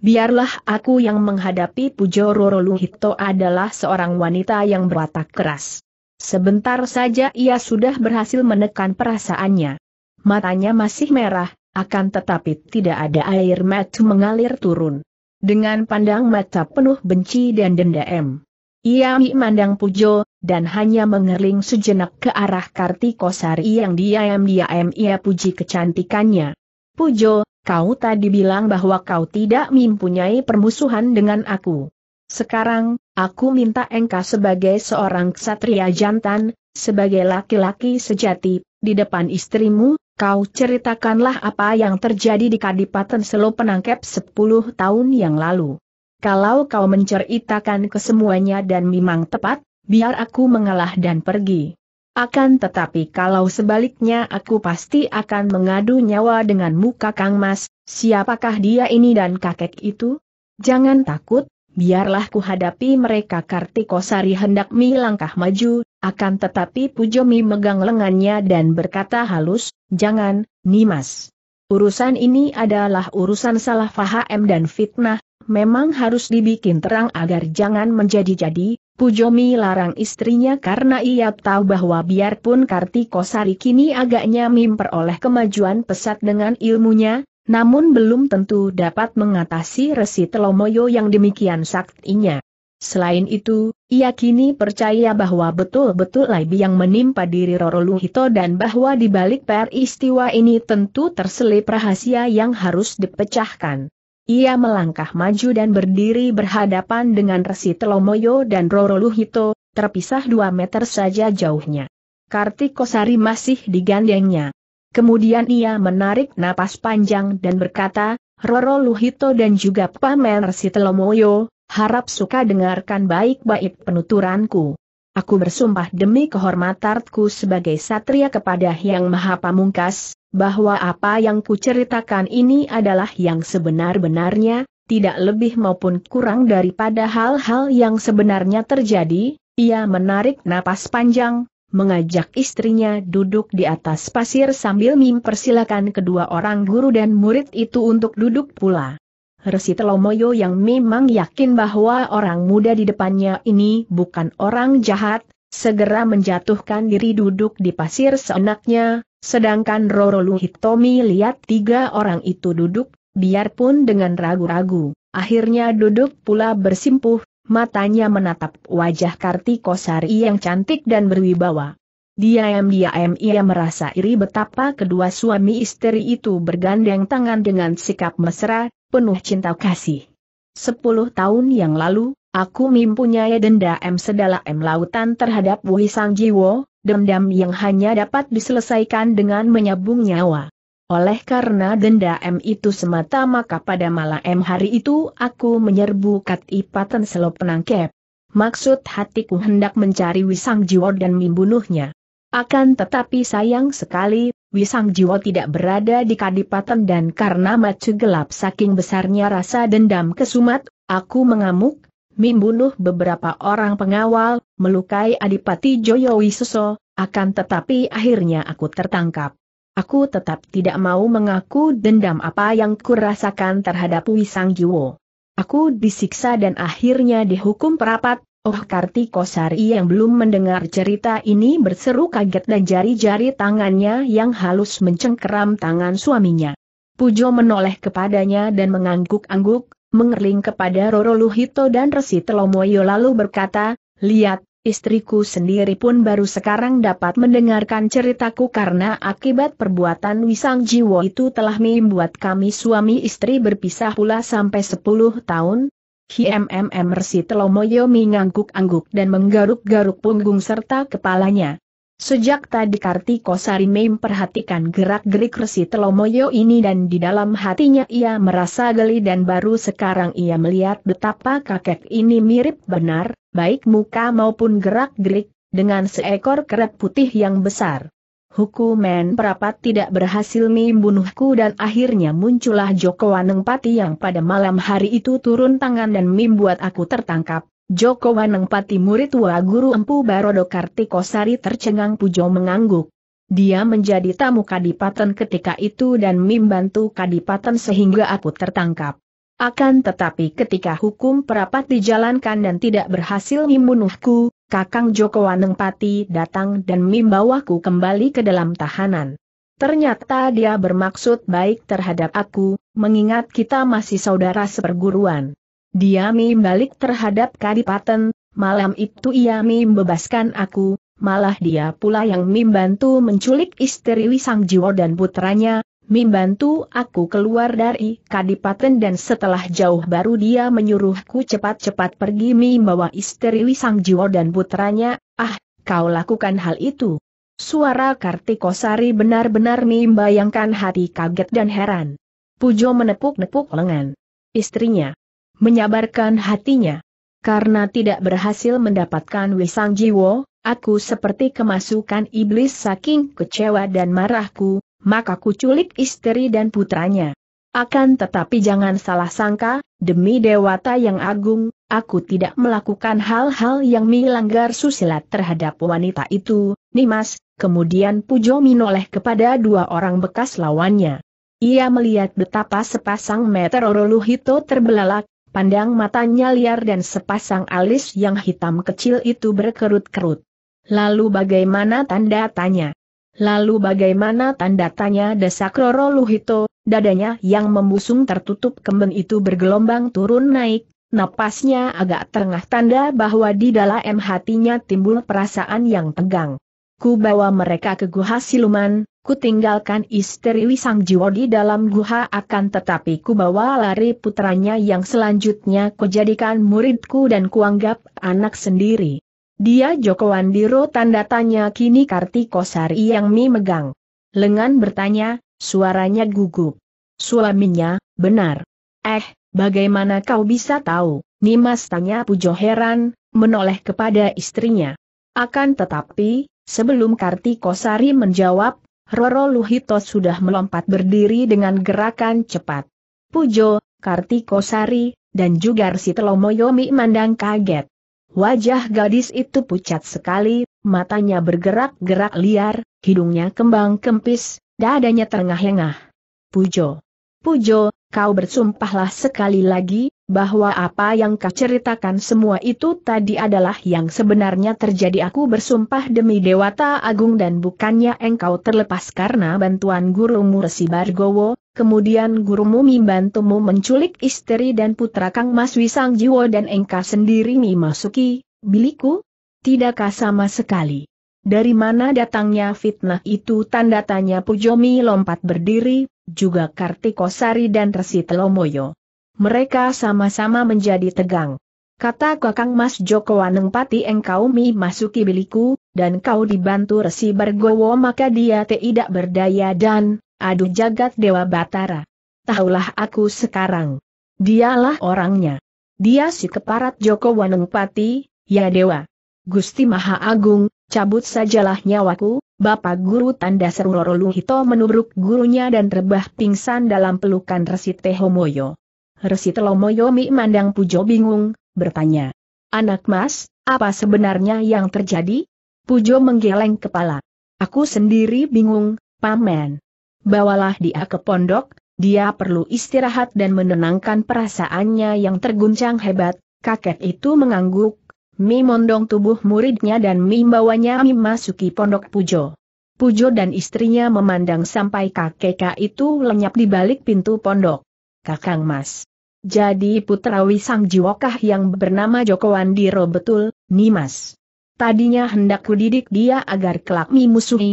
Biarlah aku yang menghadapi Pujo Roro Luhito adalah seorang wanita yang berwatak keras. Sebentar saja ia sudah berhasil menekan perasaannya. Matanya masih merah, akan tetapi tidak ada air mata mengalir turun dengan pandang mata penuh benci dan dendam. Ia memandang Pujo, dan hanya mengerling sejenak ke arah Kartikosari yang diam-diam ia puji kecantikannya. Pujo, kau tadi bilang bahwa kau tidak mempunyai permusuhan dengan aku. Sekarang, aku minta engkau sebagai seorang ksatria jantan, sebagai laki-laki sejati, di depan istrimu, Kau ceritakanlah apa yang terjadi di Kadipaten Selo penangkep 10 tahun yang lalu. Kalau kau menceritakan kesemuanya dan memang tepat, biar aku mengalah dan pergi. Akan tetapi kalau sebaliknya aku pasti akan mengadu nyawa denganmu Kakang Mas, siapakah dia ini dan kakek itu? Jangan takut, Biarlah kuhadapi mereka Kartikosari hendak mi maju, akan tetapi Pujomi megang lengannya dan berkata halus, jangan, Nimas. Urusan ini adalah urusan salah faham dan fitnah, memang harus dibikin terang agar jangan menjadi-jadi, Pujomi larang istrinya karena ia tahu bahwa biarpun Kartikosari kini agaknya peroleh kemajuan pesat dengan ilmunya, namun belum tentu dapat mengatasi resi telomoyo yang demikian saktinya. Selain itu, ia kini percaya bahwa betul-betul Laibi yang menimpa diri Roro Luhito dan bahwa di balik peristiwa ini tentu terselip rahasia yang harus dipecahkan. Ia melangkah maju dan berdiri berhadapan dengan Resi Telomoyo dan Roro Luhito, terpisah dua meter saja jauhnya. Kartikosari masih digandengnya. Kemudian ia menarik napas panjang dan berkata, Roro Luhito dan juga Pamer Sitelomoyo, harap suka dengarkan baik-baik penuturanku. Aku bersumpah demi kehormatarku sebagai satria kepada Yang Maha Pamungkas, bahwa apa yang kuceritakan ini adalah yang sebenar-benarnya, tidak lebih maupun kurang daripada hal-hal yang sebenarnya terjadi, ia menarik napas panjang, mengajak istrinya duduk di atas pasir sambil mempersilakan kedua orang guru dan murid itu untuk duduk pula. Resi Telomoyo yang memang yakin bahwa orang muda di depannya ini bukan orang jahat, segera menjatuhkan diri duduk di pasir seenaknya, sedangkan Roro Luhitomi lihat tiga orang itu duduk, biarpun dengan ragu-ragu. Akhirnya duduk pula bersimpuh, matanya menatap wajah Kartikosari yang cantik dan berwibawa. Diam-diam ia merasa iri betapa kedua suami istri itu bergandeng tangan dengan sikap mesra, penuh cinta kasih. Sepuluh tahun yang lalu, aku mempunyai dendam sedalam lautan terhadap Sang Jiwo, dendam yang hanya dapat diselesaikan dengan menyabung nyawa. Oleh karena denda M itu semata maka pada malam hari itu aku menyerbu Kat selop selop penangkep. Maksud hatiku hendak mencari Wisang Jiwo dan membunuhnya. Akan tetapi sayang sekali, Wisang Jiwo tidak berada di Kadipaten dan karena macu gelap saking besarnya rasa dendam kesumat, aku mengamuk, membunuh beberapa orang pengawal, melukai Adipati Joyo Wisuso, akan tetapi akhirnya aku tertangkap. Aku tetap tidak mau mengaku dendam apa yang kurasakan terhadap Wisang Jiwo. Aku disiksa dan akhirnya dihukum perapat, Oh Kartikosari yang belum mendengar cerita ini berseru kaget dan jari-jari tangannya yang halus mencengkeram tangan suaminya. Pujo menoleh kepadanya dan mengangguk-angguk, mengerling kepada Roro Luhito dan Resi Telomoyo lalu berkata, Lihat, Istriku sendiri pun baru sekarang dapat mendengarkan ceritaku karena akibat perbuatan Wisang Jiwo itu telah membuat kami suami istri berpisah pula sampai 10 tahun. HMMM Resi Telomoyo mengangguk-angguk dan menggaruk-garuk punggung serta kepalanya. Sejak tadi Kartiko Sari memperhatikan gerak-gerik Resi Telomoyo ini dan di dalam hatinya ia merasa geli dan baru sekarang ia melihat betapa kakek ini mirip benar baik muka maupun gerak-gerik, dengan seekor kerak putih yang besar. Hukuman perapat tidak berhasil membunuhku dan akhirnya muncullah Joko Wanengpati yang pada malam hari itu turun tangan dan membuat aku tertangkap. Joko Wanengpati murid tua guru Empu Barodo Kartikosari tercengang pujo mengangguk. Dia menjadi tamu Kadipaten ketika itu dan membantu Kadipaten sehingga aku tertangkap. Akan tetapi ketika hukum perapat dijalankan dan tidak berhasil membunuhku, Kakang Joko Wanengpati datang dan membawaku kembali ke dalam tahanan. Ternyata dia bermaksud baik terhadap aku, mengingat kita masih saudara seperguruan. Dia membalik terhadap Kadipaten, malam itu ia membebaskan aku, malah dia pula yang membantu menculik istri Wisang Jiwo dan putranya, Mimbantu aku keluar dari kadipaten dan setelah jauh baru dia menyuruhku cepat-cepat pergi membawa istri Wisang Jiwo dan putranya, ah, kau lakukan hal itu. Suara Kartikosari benar-benar membayangkan hati kaget dan heran. Pujo menepuk-nepuk lengan. Istrinya. Menyabarkan hatinya. Karena tidak berhasil mendapatkan Wisang Jiwo, aku seperti kemasukan iblis saking kecewa dan marahku, maka kuculik istri dan putranya. Akan tetapi jangan salah sangka, demi dewata yang agung, aku tidak melakukan hal-hal yang melanggar susila terhadap wanita itu, Nimas, kemudian Pujo minoleh kepada dua orang bekas lawannya. Ia melihat betapa sepasang meteoro Luhito terbelalak, pandang matanya liar dan sepasang alis yang hitam kecil itu berkerut-kerut. Lalu bagaimana tanda tanya? Lalu bagaimana tanda tanya desak Roro Luhito, dadanya yang membusung tertutup kemen itu bergelombang turun naik, napasnya agak terengah tanda bahwa di dalam hatinya timbul perasaan yang tegang. Ku bawa mereka ke guha siluman, ku tinggalkan istri Wisang Jiwo di dalam guha akan tetapi ku bawa lari putranya yang selanjutnya ku jadikan muridku dan kuanggap anak sendiri. Dia Joko Wandiro tanda tanya kini Kartiko Sari yang mi megang. Lengan bertanya, suaranya gugup. Suaminya, benar. Eh, bagaimana kau bisa tahu? Nimas tanya Pujo heran, menoleh kepada istrinya. Akan tetapi, sebelum Kartiko Sari menjawab, Roro Luhito sudah melompat berdiri dengan gerakan cepat. Pujo, Kartiko Sari, dan juga Telomoyomi mandang kaget. Wajah gadis itu pucat sekali, matanya bergerak-gerak liar, hidungnya kembang kempis, dadanya terengah-engah. Pujo. Pujo, kau bersumpahlah sekali lagi, bahwa apa yang kau ceritakan semua itu tadi adalah yang sebenarnya terjadi aku bersumpah demi Dewata Agung dan bukannya engkau terlepas karena bantuan gurumu Resi Bargowo, Kemudian gurumu membantumu menculik istri dan putra Kang Mas Wisang Jiwo dan Engka sendiri masuki biliku. Tidakkah sama sekali? Dari mana datangnya fitnah itu tanda tanya Pujomi lompat berdiri, juga Kartikosari dan Resi Telomoyo. Mereka sama-sama menjadi tegang. Kata Kakang Mas Joko Wanengpati engkau mi masuki biliku dan kau dibantu Resi Bergowo maka dia tidak berdaya dan, Aduh jagat Dewa Batara. Tahulah aku sekarang. Dialah orangnya. Dia si keparat Joko Wanengpati, ya Dewa. Gusti Maha Agung, cabut sajalah nyawaku, Bapak Guru Tanda Seru Luhito menubruk gurunya dan rebah pingsan dalam pelukan Resi Tehomoyo. Resi Tehomoyo mi mandang Pujo bingung, bertanya. Anak mas, apa sebenarnya yang terjadi? Pujo menggeleng kepala. Aku sendiri bingung, paman bawalah dia ke pondok, dia perlu istirahat dan menenangkan perasaannya yang terguncang hebat, kakek itu mengangguk, Mi mondong tubuh muridnya dan Mi bawanya Mi masuki pondok Pujo. Pujo dan istrinya memandang sampai kakek itu lenyap di balik pintu pondok. Kakang Mas. Jadi putra Wisang jiwokah yang bernama Joko Wandiro betul, Nimas. Tadinya hendak kudidik dia agar kelak Mi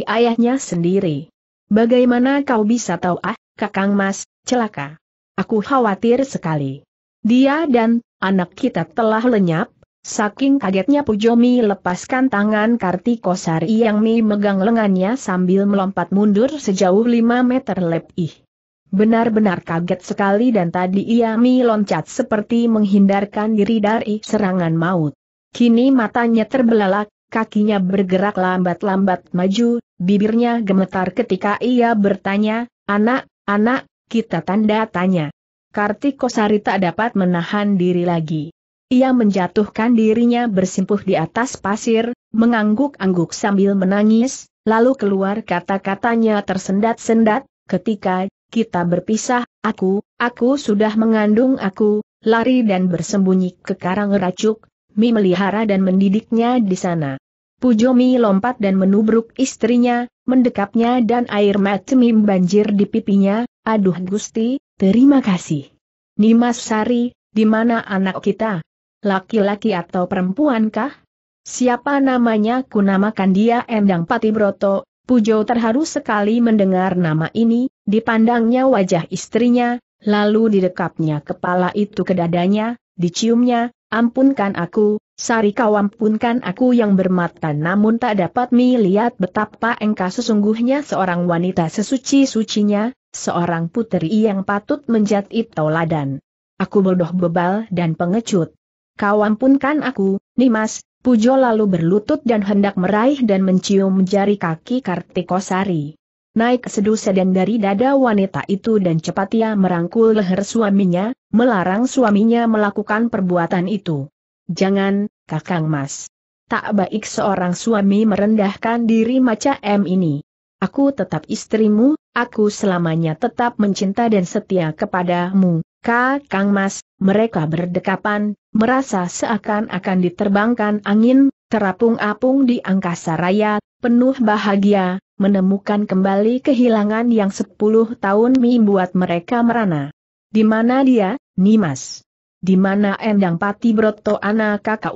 ayahnya sendiri. Bagaimana kau bisa tahu ah, Kakang Mas, celaka. Aku khawatir sekali. Dia dan anak kita telah lenyap, saking kagetnya Pujomi lepaskan tangan Kartiko Sari yang Mi megang lengannya sambil melompat mundur sejauh 5 meter lebih. Benar-benar kaget sekali dan tadi ia Mi loncat seperti menghindarkan diri dari serangan maut. Kini matanya terbelalak, kakinya bergerak lambat-lambat maju, bibirnya gemetar ketika ia bertanya, anak, anak, kita tanda tanya. Kartikosari tak dapat menahan diri lagi. Ia menjatuhkan dirinya bersimpuh di atas pasir, mengangguk-angguk sambil menangis, lalu keluar kata-katanya tersendat-sendat, ketika kita berpisah, aku, aku sudah mengandung aku, lari dan bersembunyi ke karang racuk, Mi melihara dan mendidiknya di sana. Pujomi lompat dan menubruk istrinya, mendekapnya dan air matemi banjir di pipinya, aduh Gusti, terima kasih. Nimas Sari, di mana anak kita? Laki-laki atau perempuankah? Siapa namanya ku namakan dia Endang Patibroto, Pujo terharu sekali mendengar nama ini, dipandangnya wajah istrinya, lalu didekapnya kepala itu ke dadanya, diciumnya, Ampunkan aku, Sari kau ampunkan aku yang bermata namun tak dapat melihat betapa engkau sesungguhnya seorang wanita sesuci-sucinya, seorang puteri yang patut menjadi tauladan. Aku bodoh bebal dan pengecut. Kau ampunkan aku, Nimas, Pujo lalu berlutut dan hendak meraih dan mencium jari kaki Kartikosari naik sedu sedan dari dada wanita itu dan cepat ia merangkul leher suaminya, melarang suaminya melakukan perbuatan itu. Jangan, kakang mas. Tak baik seorang suami merendahkan diri macam ini. Aku tetap istrimu, aku selamanya tetap mencinta dan setia kepadamu, kakang mas, mereka berdekapan, merasa seakan-akan diterbangkan angin, terapung-apung di angkasa raya, penuh bahagia, menemukan kembali kehilangan yang sepuluh tahun membuat mereka merana. Di mana dia, Nimas? Di mana Endang Pati Broto anak kakak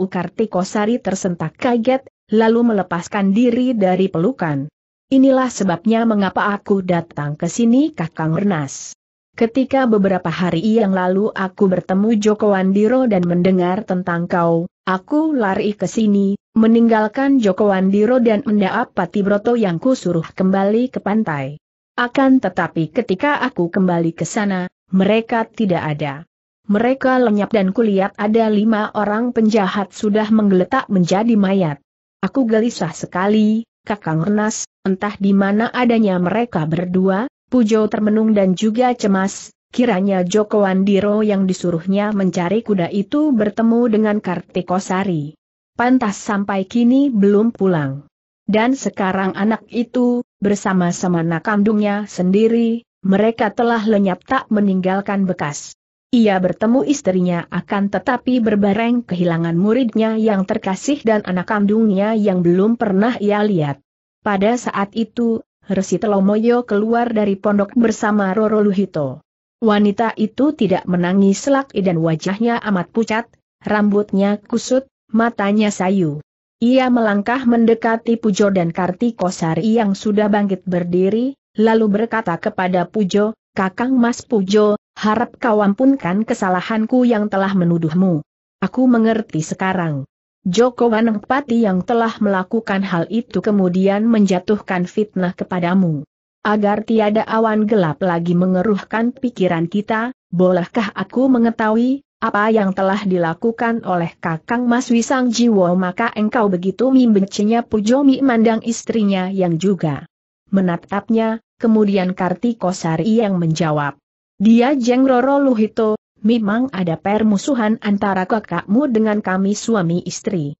Sari tersentak kaget, lalu melepaskan diri dari pelukan. Inilah sebabnya mengapa aku datang ke sini Kakang Renas. Ketika beberapa hari yang lalu aku bertemu Joko Wandiro dan mendengar tentang kau, aku lari ke sini, meninggalkan Joko Wandiro dan Mendaap Patibroto yang kusuruh kembali ke pantai. Akan tetapi ketika aku kembali ke sana, mereka tidak ada. Mereka lenyap dan kulihat ada lima orang penjahat sudah menggeletak menjadi mayat. Aku gelisah sekali, Kakang Renas, entah di mana adanya mereka berdua, Pujo termenung dan juga cemas, kiranya Joko Wandiro yang disuruhnya mencari kuda itu bertemu dengan Kartikosari pantas sampai kini belum pulang. Dan sekarang anak itu, bersama-sama anak kandungnya sendiri, mereka telah lenyap tak meninggalkan bekas. Ia bertemu istrinya akan tetapi berbareng kehilangan muridnya yang terkasih dan anak kandungnya yang belum pernah ia lihat. Pada saat itu, Resi Telomoyo keluar dari pondok bersama Roro Luhito. Wanita itu tidak menangis selak dan wajahnya amat pucat, rambutnya kusut, matanya sayu. Ia melangkah mendekati Pujo dan Kartikosari yang sudah bangkit berdiri, lalu berkata kepada Pujo, Kakang Mas Pujo, harap kau ampunkan kesalahanku yang telah menuduhmu. Aku mengerti sekarang. Joko Wanengpati yang telah melakukan hal itu kemudian menjatuhkan fitnah kepadamu. Agar tiada awan gelap lagi mengeruhkan pikiran kita, bolehkah aku mengetahui, apa yang telah dilakukan oleh kakang Mas Wisang Jiwo maka engkau begitu membencinya Pujomi mandang istrinya yang juga menatapnya, kemudian Kartiko Sari yang menjawab. Dia Jengroro Luhito, memang ada permusuhan antara kakakmu dengan kami suami istri.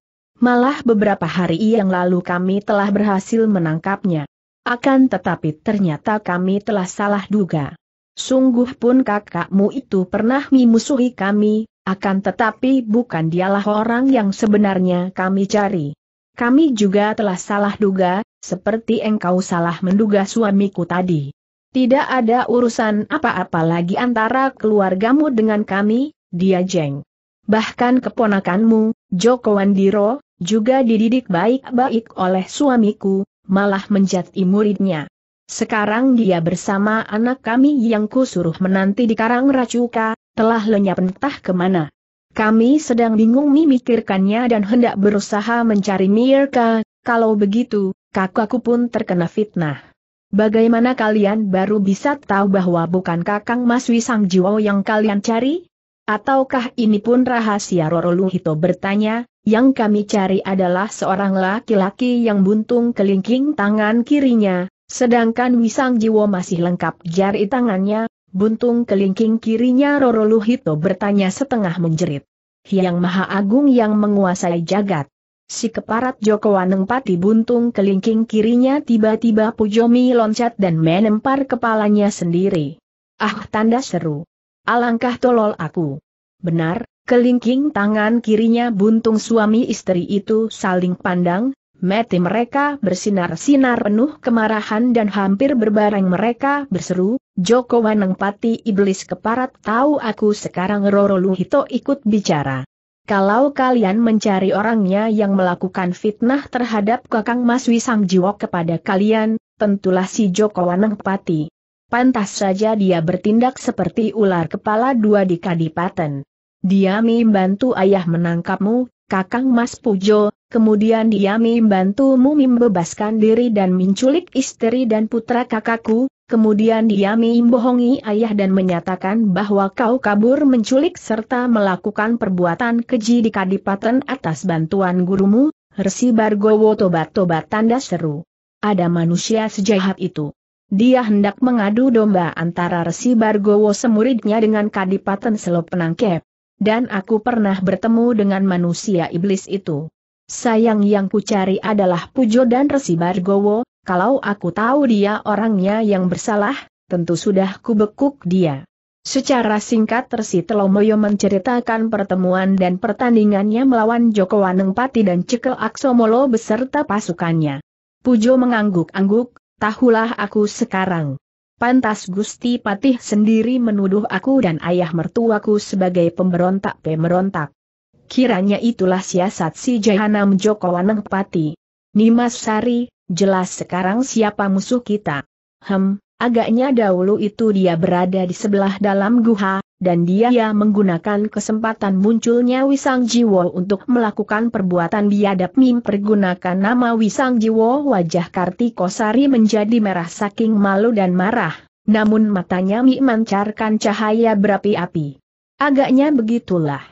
Malah beberapa hari yang lalu kami telah berhasil menangkapnya. Akan tetapi ternyata kami telah salah duga. Sungguh pun kakakmu itu pernah memusuhi kami, akan tetapi bukan dialah orang yang sebenarnya kami cari. Kami juga telah salah duga, seperti engkau salah menduga suamiku tadi. Tidak ada urusan apa-apa lagi antara keluargamu dengan kami, dia jeng. Bahkan keponakanmu, Joko Wandiro, juga dididik baik-baik oleh suamiku, malah menjadi muridnya. Sekarang dia bersama anak kami yang kusuruh menanti di Karang Racuka, telah lenyap entah kemana. Kami sedang bingung memikirkannya dan hendak berusaha mencari Mirka, kalau begitu, kakakku pun terkena fitnah. Bagaimana kalian baru bisa tahu bahwa bukan kakang Mas Wisang Jiwo yang kalian cari? Ataukah ini pun rahasia Roro Luhito bertanya, yang kami cari adalah seorang laki-laki yang buntung kelingking tangan kirinya, Sedangkan Wisang Jiwo masih lengkap jari tangannya, buntung kelingking kirinya Roro Luhito bertanya setengah menjerit. Yang Maha Agung yang menguasai jagat. Si keparat Joko Waneng Pati buntung kelingking kirinya tiba-tiba Pujomi loncat dan menempar kepalanya sendiri. Ah tanda seru. Alangkah tolol aku. Benar, kelingking tangan kirinya buntung suami istri itu saling pandang, Mati mereka bersinar-sinar penuh kemarahan dan hampir berbareng mereka berseru, Joko Waneng Pati Iblis Keparat tahu aku sekarang Roro Luhito ikut bicara. Kalau kalian mencari orangnya yang melakukan fitnah terhadap Kakang Mas Wisang Jiwo kepada kalian, tentulah si Joko Pati. Pantas saja dia bertindak seperti ular kepala dua di Kadipaten. Dia membantu ayah menangkapmu, Kakang Mas Pujo, Kemudian dia membantumu membebaskan diri dan menculik istri dan putra kakakku, kemudian dia membohongi ayah dan menyatakan bahwa kau kabur menculik serta melakukan perbuatan keji di Kadipaten atas bantuan gurumu, Resi Bargowo tobat-tobat tanda seru. Ada manusia sejahat itu. Dia hendak mengadu domba antara Resi Bargowo semuridnya dengan Kadipaten Selop Penangkep. Dan aku pernah bertemu dengan manusia iblis itu. Sayang yang kucari adalah Pujo dan Resi Bargowo, kalau aku tahu dia orangnya yang bersalah, tentu sudah kubekuk dia. Secara singkat Resi Telomoyo menceritakan pertemuan dan pertandingannya melawan Joko Wanengpati dan Cekel Aksomolo beserta pasukannya. Pujo mengangguk-angguk, tahulah aku sekarang. Pantas Gusti Patih sendiri menuduh aku dan ayah mertuaku sebagai pemberontak-pemberontak. Kiranya itulah siasat si Jahanam Joko Waneng Pati. Nimas Sari, jelas sekarang siapa musuh kita. Hem, agaknya dahulu itu dia berada di sebelah dalam guha, dan dia ya menggunakan kesempatan munculnya Wisang Jiwo untuk melakukan perbuatan biadab mempergunakan nama Wisang Jiwo wajah Kartiko Sari menjadi merah saking malu dan marah, namun matanya Mi mancarkan cahaya berapi-api. Agaknya begitulah.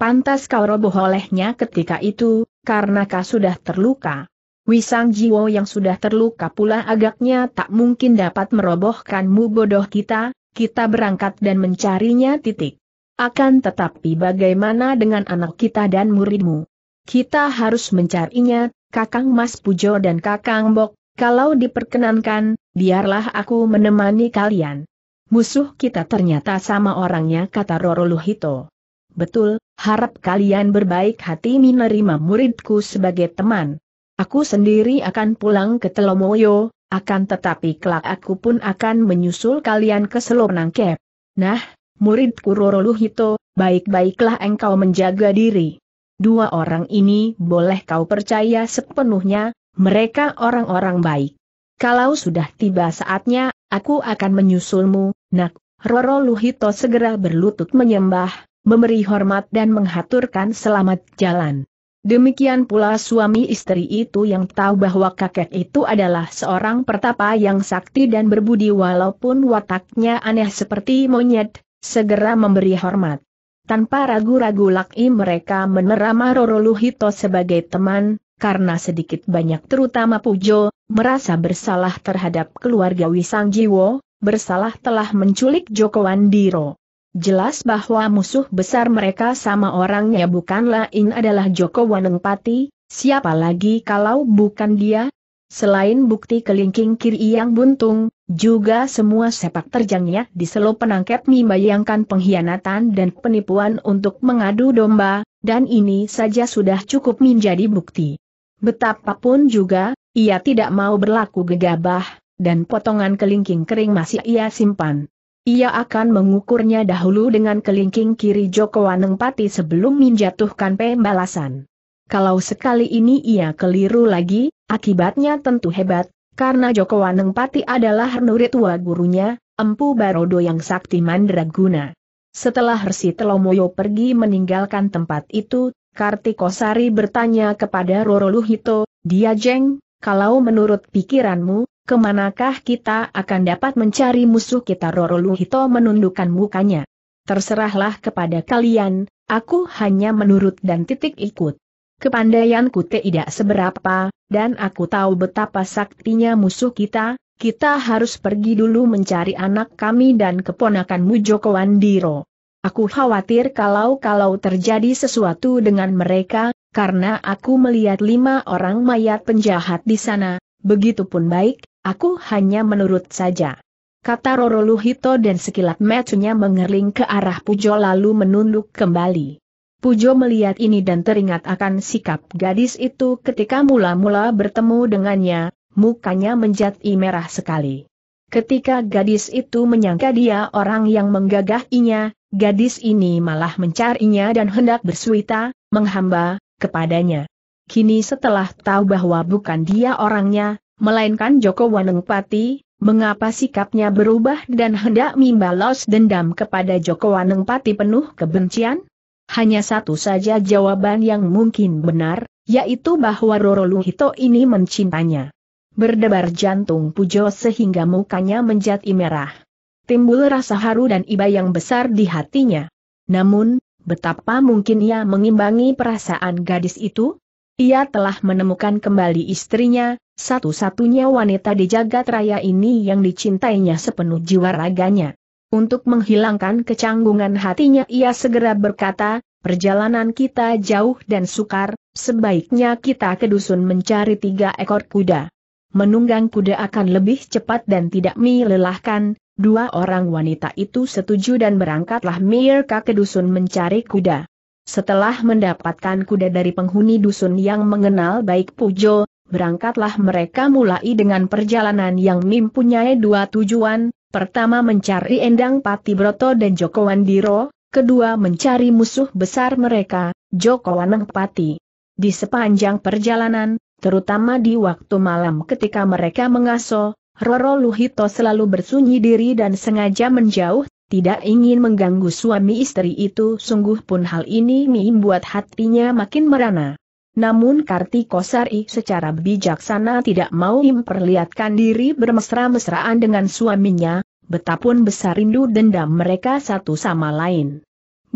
Pantas kau roboh olehnya ketika itu, karena kau sudah terluka. Wisang Jiwo yang sudah terluka pula agaknya tak mungkin dapat merobohkanmu bodoh kita, kita berangkat dan mencarinya titik. Akan tetapi bagaimana dengan anak kita dan muridmu? Kita harus mencarinya, Kakang Mas Pujo dan Kakang Bok, kalau diperkenankan, biarlah aku menemani kalian. Musuh kita ternyata sama orangnya kata Roro Luhito. Betul, harap kalian berbaik hati menerima muridku sebagai teman. Aku sendiri akan pulang ke Telomoyo, akan tetapi kelak aku pun akan menyusul kalian ke Selonangkep. Nah, muridku Roroluhito, baik-baiklah engkau menjaga diri. Dua orang ini boleh kau percaya sepenuhnya, mereka orang-orang baik. Kalau sudah tiba saatnya, aku akan menyusulmu, nak. Roro Luhito segera berlutut menyembah, memberi hormat dan menghaturkan selamat jalan. Demikian pula suami istri itu yang tahu bahwa kakek itu adalah seorang pertapa yang sakti dan berbudi walaupun wataknya aneh seperti monyet, segera memberi hormat. Tanpa ragu-ragu laki mereka menerama Roro Luhito sebagai teman, karena sedikit banyak terutama Pujo, merasa bersalah terhadap keluarga Wisang Jiwo, bersalah telah menculik Joko Wandiro. Jelas bahwa musuh besar mereka sama orangnya bukanlah In adalah Joko Wanengpati, siapa lagi kalau bukan dia? Selain bukti kelingking kiri yang buntung, juga semua sepak terjangnya di selo penangkap membayangkan pengkhianatan dan penipuan untuk mengadu domba, dan ini saja sudah cukup menjadi bukti. Betapapun juga, ia tidak mau berlaku gegabah, dan potongan kelingking kering masih ia simpan. Ia akan mengukurnya dahulu dengan kelingking kiri Joko Anengpati sebelum menjatuhkan pembalasan. Kalau sekali ini ia keliru lagi, akibatnya tentu hebat, karena Joko Anengpati adalah Nurit tua gurunya, Empu Barodo yang sakti mandraguna. Setelah Resi Telomoyo pergi meninggalkan tempat itu, Kartikosari bertanya kepada Roro Luhito, dia jeng, kalau menurut pikiranmu, Kemanakah kita akan dapat mencari musuh kita Roro Luhito menundukkan mukanya. Terserahlah kepada kalian, aku hanya menurut dan titik ikut. Kepandaianku tidak seberapa, dan aku tahu betapa saktinya musuh kita, kita harus pergi dulu mencari anak kami dan keponakanmu Joko Andiro. Aku khawatir kalau-kalau terjadi sesuatu dengan mereka, karena aku melihat lima orang mayat penjahat di sana, begitupun baik, Aku hanya menurut saja. Kata Roro Luhito dan sekilat matanya mengerling ke arah Pujo lalu menunduk kembali. Pujo melihat ini dan teringat akan sikap gadis itu ketika mula-mula bertemu dengannya, mukanya menjadi merah sekali. Ketika gadis itu menyangka dia orang yang menggagahinya, gadis ini malah mencarinya dan hendak bersuita, menghamba, kepadanya. Kini setelah tahu bahwa bukan dia orangnya, Melainkan Joko Wanengpati, mengapa sikapnya berubah dan hendak membalas dendam kepada Joko Wanengpati penuh kebencian? Hanya satu saja jawaban yang mungkin benar, yaitu bahwa Roro Luhito ini mencintanya. Berdebar jantung Pujo sehingga mukanya menjadi merah. Timbul rasa haru dan iba yang besar di hatinya. Namun, betapa mungkin ia mengimbangi perasaan gadis itu? Ia telah menemukan kembali istrinya, satu-satunya wanita di jagat raya ini yang dicintainya sepenuh jiwa raganya. Untuk menghilangkan kecanggungan hatinya ia segera berkata, perjalanan kita jauh dan sukar, sebaiknya kita ke dusun mencari tiga ekor kuda. Menunggang kuda akan lebih cepat dan tidak melelahkan, dua orang wanita itu setuju dan berangkatlah mereka ke dusun mencari kuda. Setelah mendapatkan kuda dari penghuni dusun yang mengenal baik Pujo, berangkatlah mereka mulai dengan perjalanan yang mempunyai dua tujuan, pertama mencari Endang Pati Broto dan Joko Wandiro, kedua mencari musuh besar mereka, Joko Waneng Pati. Di sepanjang perjalanan, terutama di waktu malam ketika mereka mengaso, Roro Luhito selalu bersunyi diri dan sengaja menjauh, tidak ingin mengganggu suami istri itu sungguh pun hal ini membuat hatinya makin merana. Namun Kartiko Sari secara bijaksana tidak mau memperlihatkan diri bermesra-mesraan dengan suaminya, betapun besar rindu dendam mereka satu sama lain.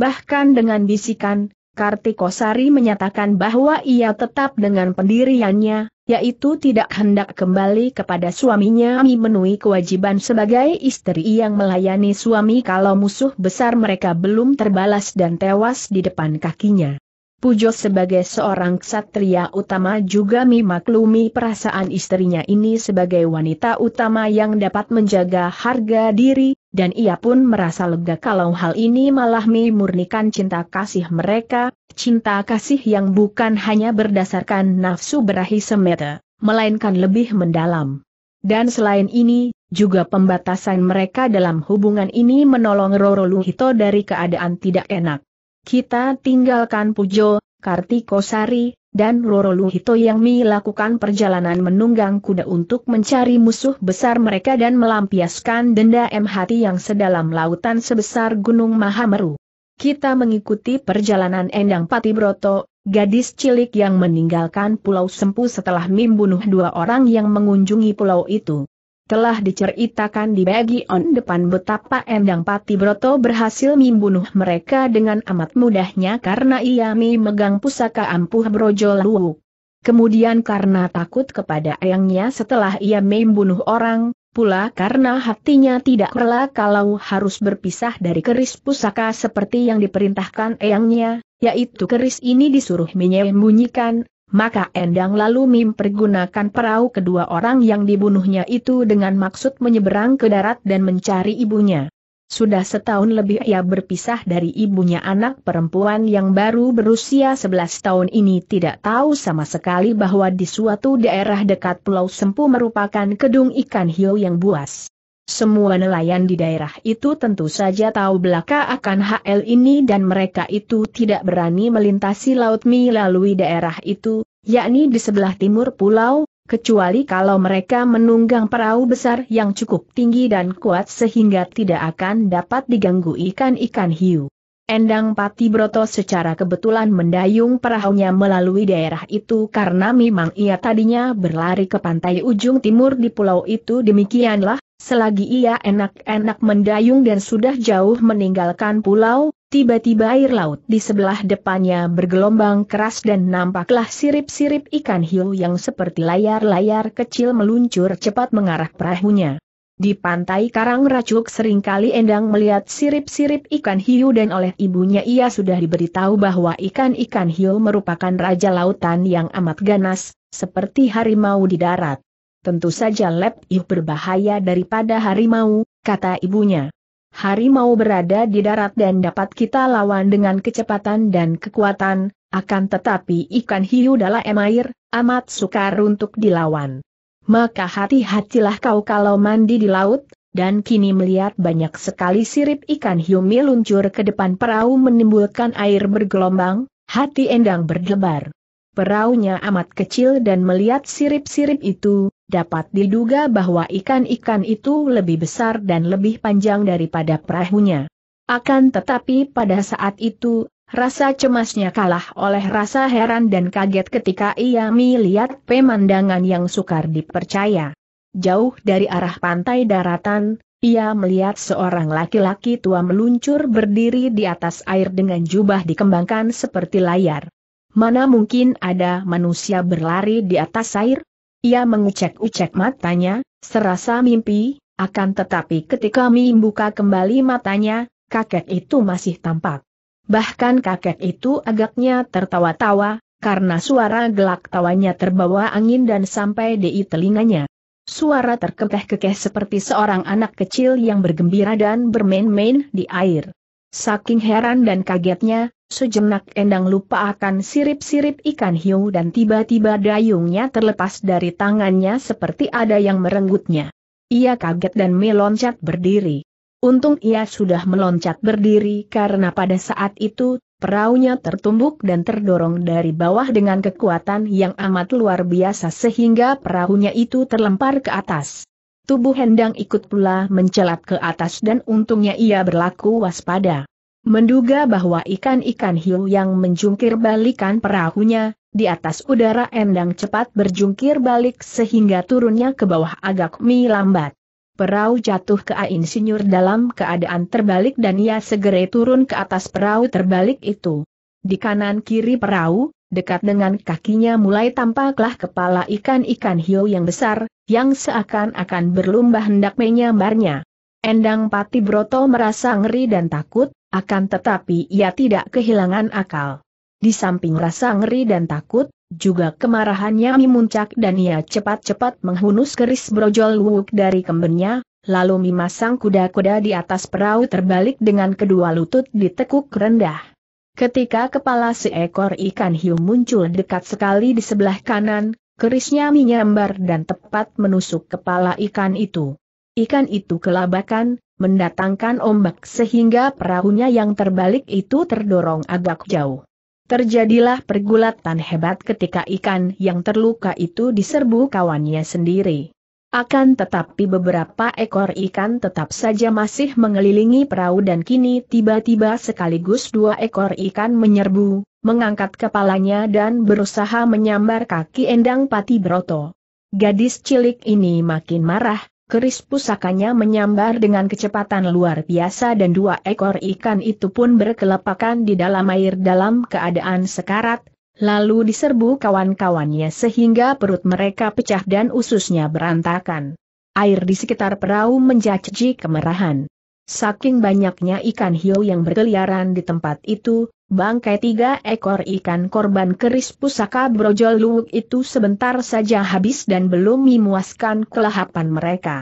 Bahkan dengan bisikan, Kartiko Sari menyatakan bahwa ia tetap dengan pendiriannya, yaitu tidak hendak kembali kepada suaminya memenuhi kewajiban sebagai istri yang melayani suami kalau musuh besar mereka belum terbalas dan tewas di depan kakinya. Pujo sebagai seorang ksatria utama juga memaklumi perasaan istrinya ini sebagai wanita utama yang dapat menjaga harga diri, dan ia pun merasa lega kalau hal ini malah memurnikan cinta kasih mereka, cinta kasih yang bukan hanya berdasarkan nafsu berahi semeta, melainkan lebih mendalam. Dan selain ini, juga pembatasan mereka dalam hubungan ini menolong Roro Luhito dari keadaan tidak enak. Kita tinggalkan Pujo, Kartikosari, dan Roro Luhito yang melakukan perjalanan menunggang kuda untuk mencari musuh besar mereka dan melampiaskan dendam hati yang sedalam lautan sebesar Gunung Mahameru. Kita mengikuti perjalanan Endang Patibroto, gadis cilik yang meninggalkan Pulau Sempu setelah membunuh dua orang yang mengunjungi pulau itu. Telah diceritakan di Bagi On depan betapa Endang Pati Broto berhasil membunuh mereka dengan amat mudahnya karena ia memegang pusaka ampuh Brojo Luwu. Kemudian karena takut kepada ayangnya setelah ia membunuh orang, pula karena hatinya tidak rela kalau harus berpisah dari keris pusaka seperti yang diperintahkan ayangnya, yaitu keris ini disuruh menyembunyikan, maka Endang lalu Mim pergunakan perahu kedua orang yang dibunuhnya itu dengan maksud menyeberang ke darat dan mencari ibunya. Sudah setahun lebih ia berpisah dari ibunya anak perempuan yang baru berusia 11 tahun ini tidak tahu sama sekali bahwa di suatu daerah dekat Pulau Sempu merupakan kedung ikan hiu yang buas. Semua nelayan di daerah itu tentu saja tahu belaka akan HL ini dan mereka itu tidak berani melintasi Laut melalui daerah itu, yakni di sebelah timur pulau, kecuali kalau mereka menunggang perahu besar yang cukup tinggi dan kuat sehingga tidak akan dapat diganggu ikan-ikan hiu. Endang Pati Broto secara kebetulan mendayung perahunya melalui daerah itu karena memang ia tadinya berlari ke pantai ujung timur di pulau itu demikianlah, selagi ia enak-enak mendayung dan sudah jauh meninggalkan pulau, Tiba-tiba air laut di sebelah depannya bergelombang keras dan nampaklah sirip-sirip ikan hiu yang seperti layar-layar kecil meluncur cepat mengarah perahunya. Di pantai Karang Racuk seringkali Endang melihat sirip-sirip ikan hiu dan oleh ibunya ia sudah diberitahu bahwa ikan-ikan hiu merupakan raja lautan yang amat ganas, seperti harimau di darat. Tentu saja Lep berbahaya daripada harimau, kata ibunya harimau berada di darat dan dapat kita lawan dengan kecepatan dan kekuatan, akan tetapi ikan hiu dalam air, amat sukar untuk dilawan. Maka hati-hatilah kau kalau mandi di laut, dan kini melihat banyak sekali sirip ikan hiu meluncur ke depan perahu menimbulkan air bergelombang, hati endang berdebar. Perahunya amat kecil dan melihat sirip-sirip itu, dapat diduga bahwa ikan-ikan itu lebih besar dan lebih panjang daripada perahunya. Akan tetapi pada saat itu, rasa cemasnya kalah oleh rasa heran dan kaget ketika ia melihat pemandangan yang sukar dipercaya. Jauh dari arah pantai daratan, ia melihat seorang laki-laki tua meluncur berdiri di atas air dengan jubah dikembangkan seperti layar. Mana mungkin ada manusia berlari di atas air? Ia mengecek-ucek matanya, serasa mimpi, akan tetapi ketika membuka kembali matanya, kakek itu masih tampak. Bahkan kakek itu agaknya tertawa-tawa, karena suara gelak tawanya terbawa angin dan sampai di telinganya. Suara terkekeh-kekeh seperti seorang anak kecil yang bergembira dan bermain-main di air. Saking heran dan kagetnya, sejenak Endang lupa akan sirip-sirip ikan hiu dan tiba-tiba dayungnya terlepas dari tangannya seperti ada yang merenggutnya. Ia kaget dan meloncat berdiri. Untung ia sudah meloncat berdiri karena pada saat itu, perahunya tertumbuk dan terdorong dari bawah dengan kekuatan yang amat luar biasa sehingga perahunya itu terlempar ke atas. Tubuh Hendang ikut pula mencelat ke atas dan untungnya ia berlaku waspada. Menduga bahwa ikan-ikan hiu yang menjungkir balikan perahunya, di atas udara endang cepat berjungkir balik sehingga turunnya ke bawah agak mi lambat. Perahu jatuh ke insinyur dalam keadaan terbalik dan ia segera turun ke atas perahu terbalik itu. Di kanan kiri perahu, dekat dengan kakinya mulai tampaklah kepala ikan-ikan hiu yang besar, yang seakan-akan berlumba hendak menyambarnya. Endang Pati Broto merasa ngeri dan takut, akan tetapi ia tidak kehilangan akal. Di samping rasa ngeri dan takut, juga kemarahannya memuncak dan ia cepat-cepat menghunus keris brojol wuk dari kembennya, lalu memasang kuda-kuda di atas perahu terbalik dengan kedua lutut ditekuk rendah. Ketika kepala seekor ikan hiu muncul dekat sekali di sebelah kanan, kerisnya menyambar dan tepat menusuk kepala ikan itu. Ikan itu kelabakan, mendatangkan ombak sehingga perahunya yang terbalik itu terdorong agak jauh. Terjadilah pergulatan hebat ketika ikan yang terluka itu diserbu kawannya sendiri. Akan tetapi beberapa ekor ikan tetap saja masih mengelilingi perahu dan kini tiba-tiba sekaligus dua ekor ikan menyerbu, mengangkat kepalanya dan berusaha menyambar kaki Endang Pati Broto. Gadis cilik ini makin marah, Keris pusakanya menyambar dengan kecepatan luar biasa dan dua ekor ikan itu pun berkelepakan di dalam air dalam keadaan sekarat, lalu diserbu kawan-kawannya sehingga perut mereka pecah dan ususnya berantakan. Air di sekitar perahu menjadi kemerahan. Saking banyaknya ikan hiu yang berkeliaran di tempat itu, bangkai tiga ekor ikan korban keris pusaka brojol luwuk itu sebentar saja habis dan belum memuaskan kelahapan mereka.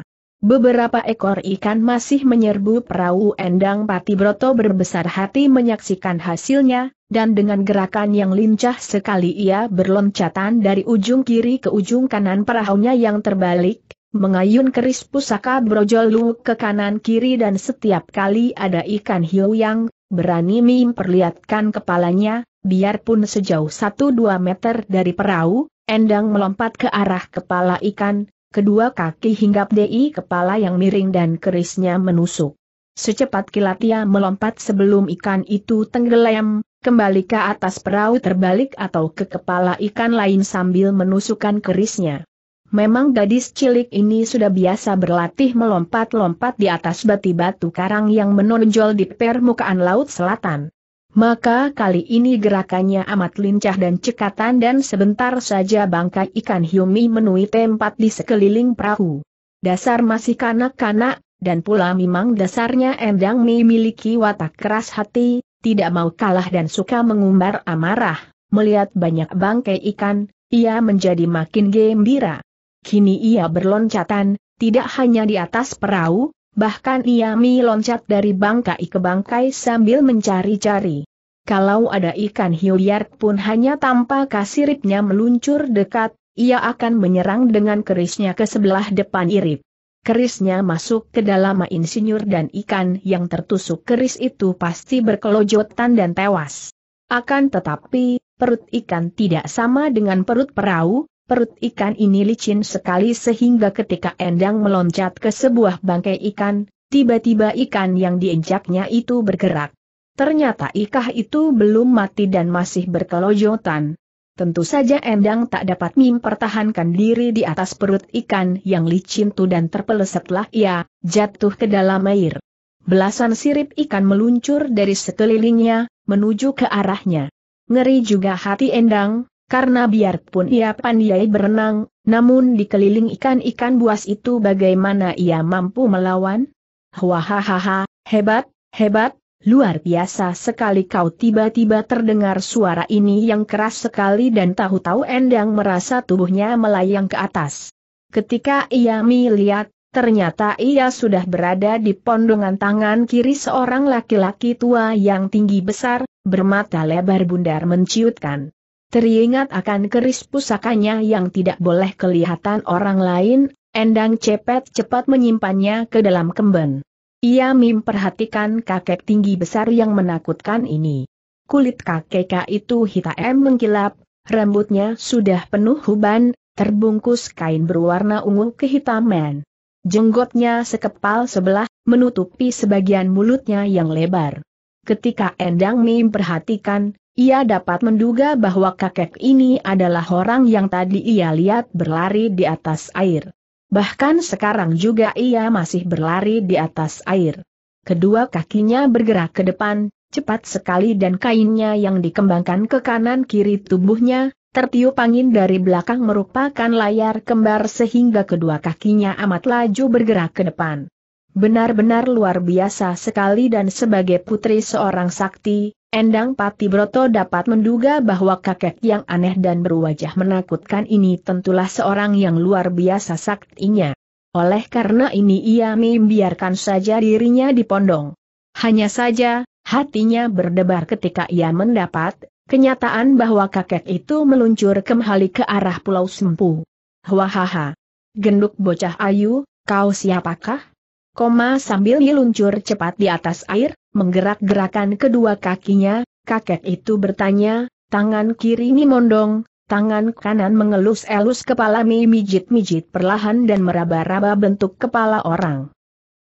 Beberapa ekor ikan masih menyerbu perahu Endang Pati Broto berbesar hati menyaksikan hasilnya, dan dengan gerakan yang lincah sekali ia berloncatan dari ujung kiri ke ujung kanan perahunya yang terbalik, mengayun keris pusaka brojol luwuk ke kanan kiri dan setiap kali ada ikan hiu yang berani memperlihatkan kepalanya, biarpun sejauh 1-2 meter dari perahu, Endang melompat ke arah kepala ikan, kedua kaki hinggap di kepala yang miring dan kerisnya menusuk. Secepat kilat ia melompat sebelum ikan itu tenggelam, kembali ke atas perahu terbalik atau ke kepala ikan lain sambil menusukkan kerisnya. Memang gadis cilik ini sudah biasa berlatih melompat-lompat di atas batu-batu karang yang menonjol di permukaan laut selatan. Maka kali ini gerakannya amat lincah dan cekatan dan sebentar saja bangkai ikan hiumi menui tempat di sekeliling perahu. Dasar masih kanak-kanak, dan pula memang dasarnya Endang memiliki watak keras hati, tidak mau kalah dan suka mengumbar amarah. Melihat banyak bangkai ikan, ia menjadi makin gembira. Kini ia berloncatan, tidak hanya di atas perahu, bahkan ia meloncat dari bangkai ke bangkai sambil mencari-cari. Kalau ada ikan hiu liar pun hanya tanpa kasiripnya meluncur dekat, ia akan menyerang dengan kerisnya ke sebelah depan irip. Kerisnya masuk ke dalam insinyur dan ikan yang tertusuk keris itu pasti berkelojotan dan tewas. Akan tetapi, perut ikan tidak sama dengan perut perahu, Perut ikan ini licin sekali sehingga ketika Endang meloncat ke sebuah bangkai ikan, tiba-tiba ikan yang diinjaknya itu bergerak. Ternyata ikah itu belum mati dan masih berkelojotan. Tentu saja Endang tak dapat mempertahankan diri di atas perut ikan yang licin itu dan terpelesetlah ia, jatuh ke dalam air. Belasan sirip ikan meluncur dari sekelilingnya, menuju ke arahnya. Ngeri juga hati Endang, karena biarpun ia pandai berenang, namun dikeliling ikan-ikan buas itu bagaimana ia mampu melawan? Wahahaha, hebat, hebat, luar biasa sekali kau tiba-tiba terdengar suara ini yang keras sekali dan tahu-tahu Endang merasa tubuhnya melayang ke atas. Ketika ia melihat, ternyata ia sudah berada di pondongan tangan kiri seorang laki-laki tua yang tinggi besar, bermata lebar bundar menciutkan. Teringat akan keris pusakanya yang tidak boleh kelihatan orang lain, Endang Cepet cepat menyimpannya ke dalam kemben. Ia memperhatikan kakek tinggi besar yang menakutkan ini. Kulit kakek itu hitam mengkilap, rambutnya sudah penuh huban, terbungkus kain berwarna ungu kehitaman. Jenggotnya sekepal sebelah, menutupi sebagian mulutnya yang lebar. Ketika Endang memperhatikan, ia dapat menduga bahwa kakek ini adalah orang yang tadi ia lihat berlari di atas air. Bahkan sekarang juga ia masih berlari di atas air. Kedua kakinya bergerak ke depan, cepat sekali dan kainnya yang dikembangkan ke kanan kiri tubuhnya, tertiup angin dari belakang merupakan layar kembar sehingga kedua kakinya amat laju bergerak ke depan. Benar-benar luar biasa sekali dan sebagai putri seorang sakti, Endang Pati Broto dapat menduga bahwa kakek yang aneh dan berwajah menakutkan ini tentulah seorang yang luar biasa saktinya. Oleh karena ini ia membiarkan saja dirinya dipondong. Hanya saja, hatinya berdebar ketika ia mendapat kenyataan bahwa kakek itu meluncur kembali ke arah Pulau Sempu. Wahaha! Genduk bocah ayu, kau siapakah? Koma sambil diluncur cepat di atas air, menggerak-gerakan kedua kakinya, kakek itu bertanya, tangan kiri ini mondong, tangan kanan mengelus-elus kepala Mi mijit-mijit perlahan dan meraba-raba bentuk kepala orang.